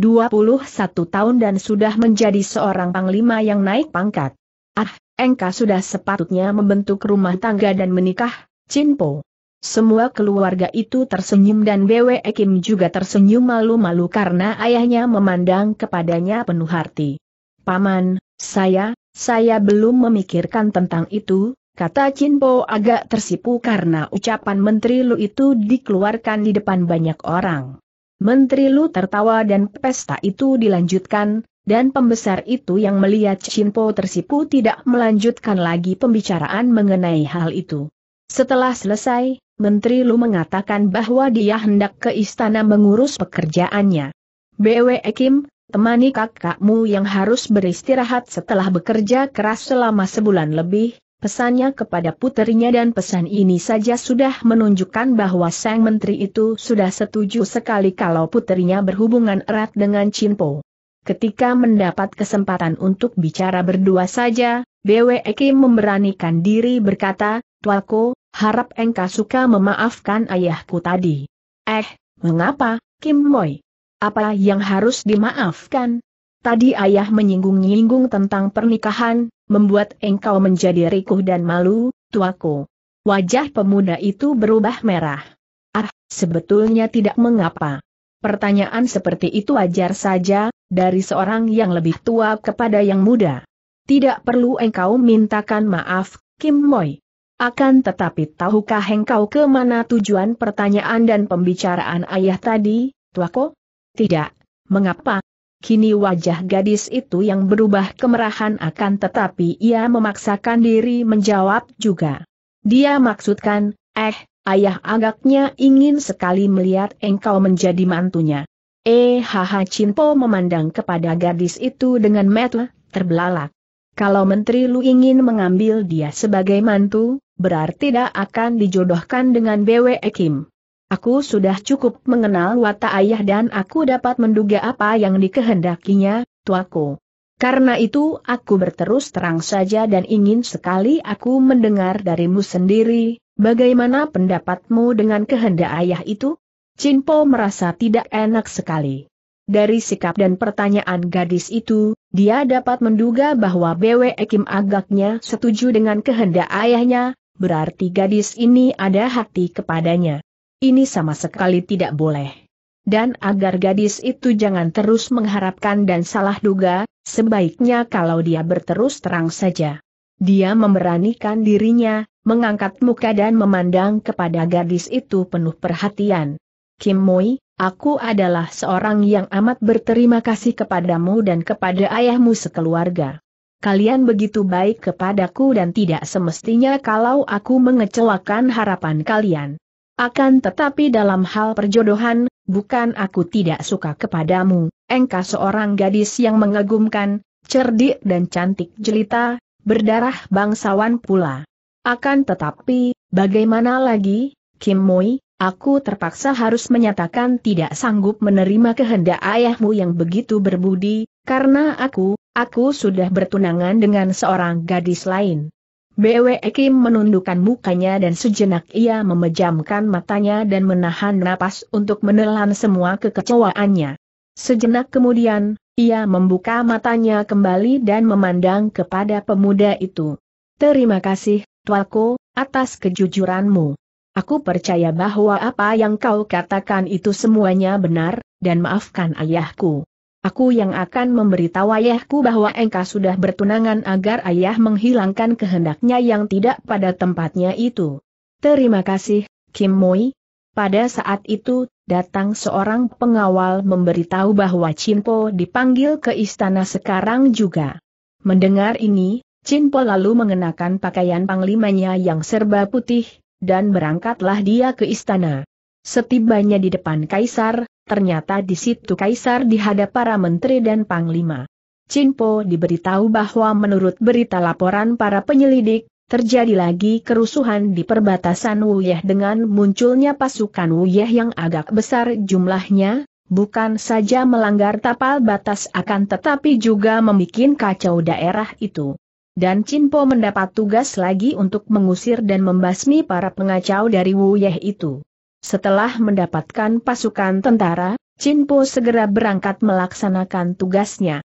21 tahun dan sudah menjadi seorang panglima yang naik pangkat. Ah, engkau sudah sepatutnya membentuk rumah tangga dan menikah, Cinpo. Semua keluarga itu tersenyum dan Bwe Kim juga tersenyum malu-malu karena ayahnya memandang kepadanya penuh hati. Paman, saya, saya belum memikirkan tentang itu, kata Cinpo agak tersipu karena ucapan Menteri Lu itu dikeluarkan di depan banyak orang. Menteri Lu tertawa dan pesta itu dilanjutkan, dan pembesar itu yang melihat Cinpo tersipu tidak melanjutkan lagi pembicaraan mengenai hal itu. Setelah selesai, Menteri Lu mengatakan bahwa dia hendak ke istana mengurus pekerjaannya. BW Kim, temani kakakmu yang harus beristirahat setelah bekerja keras selama sebulan lebih, pesannya kepada puterinya dan pesan ini saja sudah menunjukkan bahwa sang menteri itu sudah setuju sekali kalau puterinya berhubungan erat dengan Chinpo. Ketika mendapat kesempatan untuk bicara berdua saja, BW Kim memberanikan diri berkata, Tualko, harap engkau suka memaafkan ayahku tadi. Eh, mengapa, Kim Moy? Apa yang harus dimaafkan? Tadi ayah menyinggung-nyinggung tentang pernikahan, membuat engkau menjadi rikuh dan malu, tuaku. Wajah pemuda itu berubah merah. Ah, sebetulnya tidak mengapa. Pertanyaan seperti itu wajar saja, dari seorang yang lebih tua kepada yang muda. Tidak perlu engkau mintakan maaf, Kim Moy. Akan tetapi tahukah engkau kemana tujuan pertanyaan dan pembicaraan ayah tadi, tuako? Tidak. Mengapa? Kini wajah gadis itu yang berubah kemerahan akan tetapi ia memaksakan diri menjawab juga. Dia maksudkan, eh, ayah agaknya ingin sekali melihat engkau menjadi mantunya. Eh, haha Cinpo memandang kepada gadis itu dengan mata terbelalak. Kalau Menteri Lu ingin mengambil dia sebagai mantu, berarti tidak akan dijodohkan dengan BW Kim. Aku sudah cukup mengenal watak ayah dan aku dapat menduga apa yang dikehendakinya, tuaku. Karena itu aku berterus terang saja dan ingin sekali aku mendengar darimu sendiri, bagaimana pendapatmu dengan kehendak ayah itu? Cinpo merasa tidak enak sekali. Dari sikap dan pertanyaan gadis itu, dia dapat menduga bahwa BW Ekim agaknya setuju dengan kehendak ayahnya, berarti gadis ini ada hati kepadanya. Ini sama sekali tidak boleh. Dan agar gadis itu jangan terus mengharapkan dan salah duga, sebaiknya kalau dia berterus terang saja. Dia memberanikan dirinya, mengangkat muka dan memandang kepada gadis itu penuh perhatian. Kim Moi, aku adalah seorang yang amat berterima kasih kepadamu dan kepada ayahmu sekeluarga kalian begitu baik kepadaku dan tidak semestinya kalau aku mengecewakan harapan kalian. Akan tetapi dalam hal perjodohan, bukan aku tidak suka kepadamu, engkau seorang gadis yang mengagumkan, cerdik dan cantik jelita, berdarah bangsawan pula. Akan tetapi, bagaimana lagi, Kim Moi, aku terpaksa harus menyatakan tidak sanggup menerima kehendak ayahmu yang begitu berbudi, karena aku, aku sudah bertunangan dengan seorang gadis lain. BW Kim menundukkan mukanya dan sejenak ia memejamkan matanya dan menahan napas untuk menelan semua kekecewaannya. Sejenak kemudian, ia membuka matanya kembali dan memandang kepada pemuda itu. Terima kasih, Tuako, atas kejujuranmu. Aku percaya bahwa apa yang kau katakan itu semuanya benar, dan maafkan ayahku. Aku yang akan memberitahu ayahku bahwa engkau sudah bertunangan agar ayah menghilangkan kehendaknya yang tidak pada tempatnya itu. Terima kasih, Kim Moi. Pada saat itu, datang seorang pengawal memberitahu bahwa Cimpo dipanggil ke istana sekarang juga. Mendengar ini, Cimpo lalu mengenakan pakaian panglimanya yang serba putih, dan berangkatlah dia ke istana. Setibanya di depan Kaisar, ternyata di situ Kaisar dihadap para menteri dan panglima. Cinpo diberitahu bahwa menurut berita laporan para penyelidik, terjadi lagi kerusuhan di perbatasan Wuyeh dengan munculnya pasukan Wuyeh yang agak besar jumlahnya, bukan saja melanggar tapal batas akan tetapi juga membuat kacau daerah itu. Dan Cinpo mendapat tugas lagi untuk mengusir dan membasmi para pengacau dari Wuyeh itu. Setelah mendapatkan pasukan tentara, Chin segera berangkat melaksanakan tugasnya.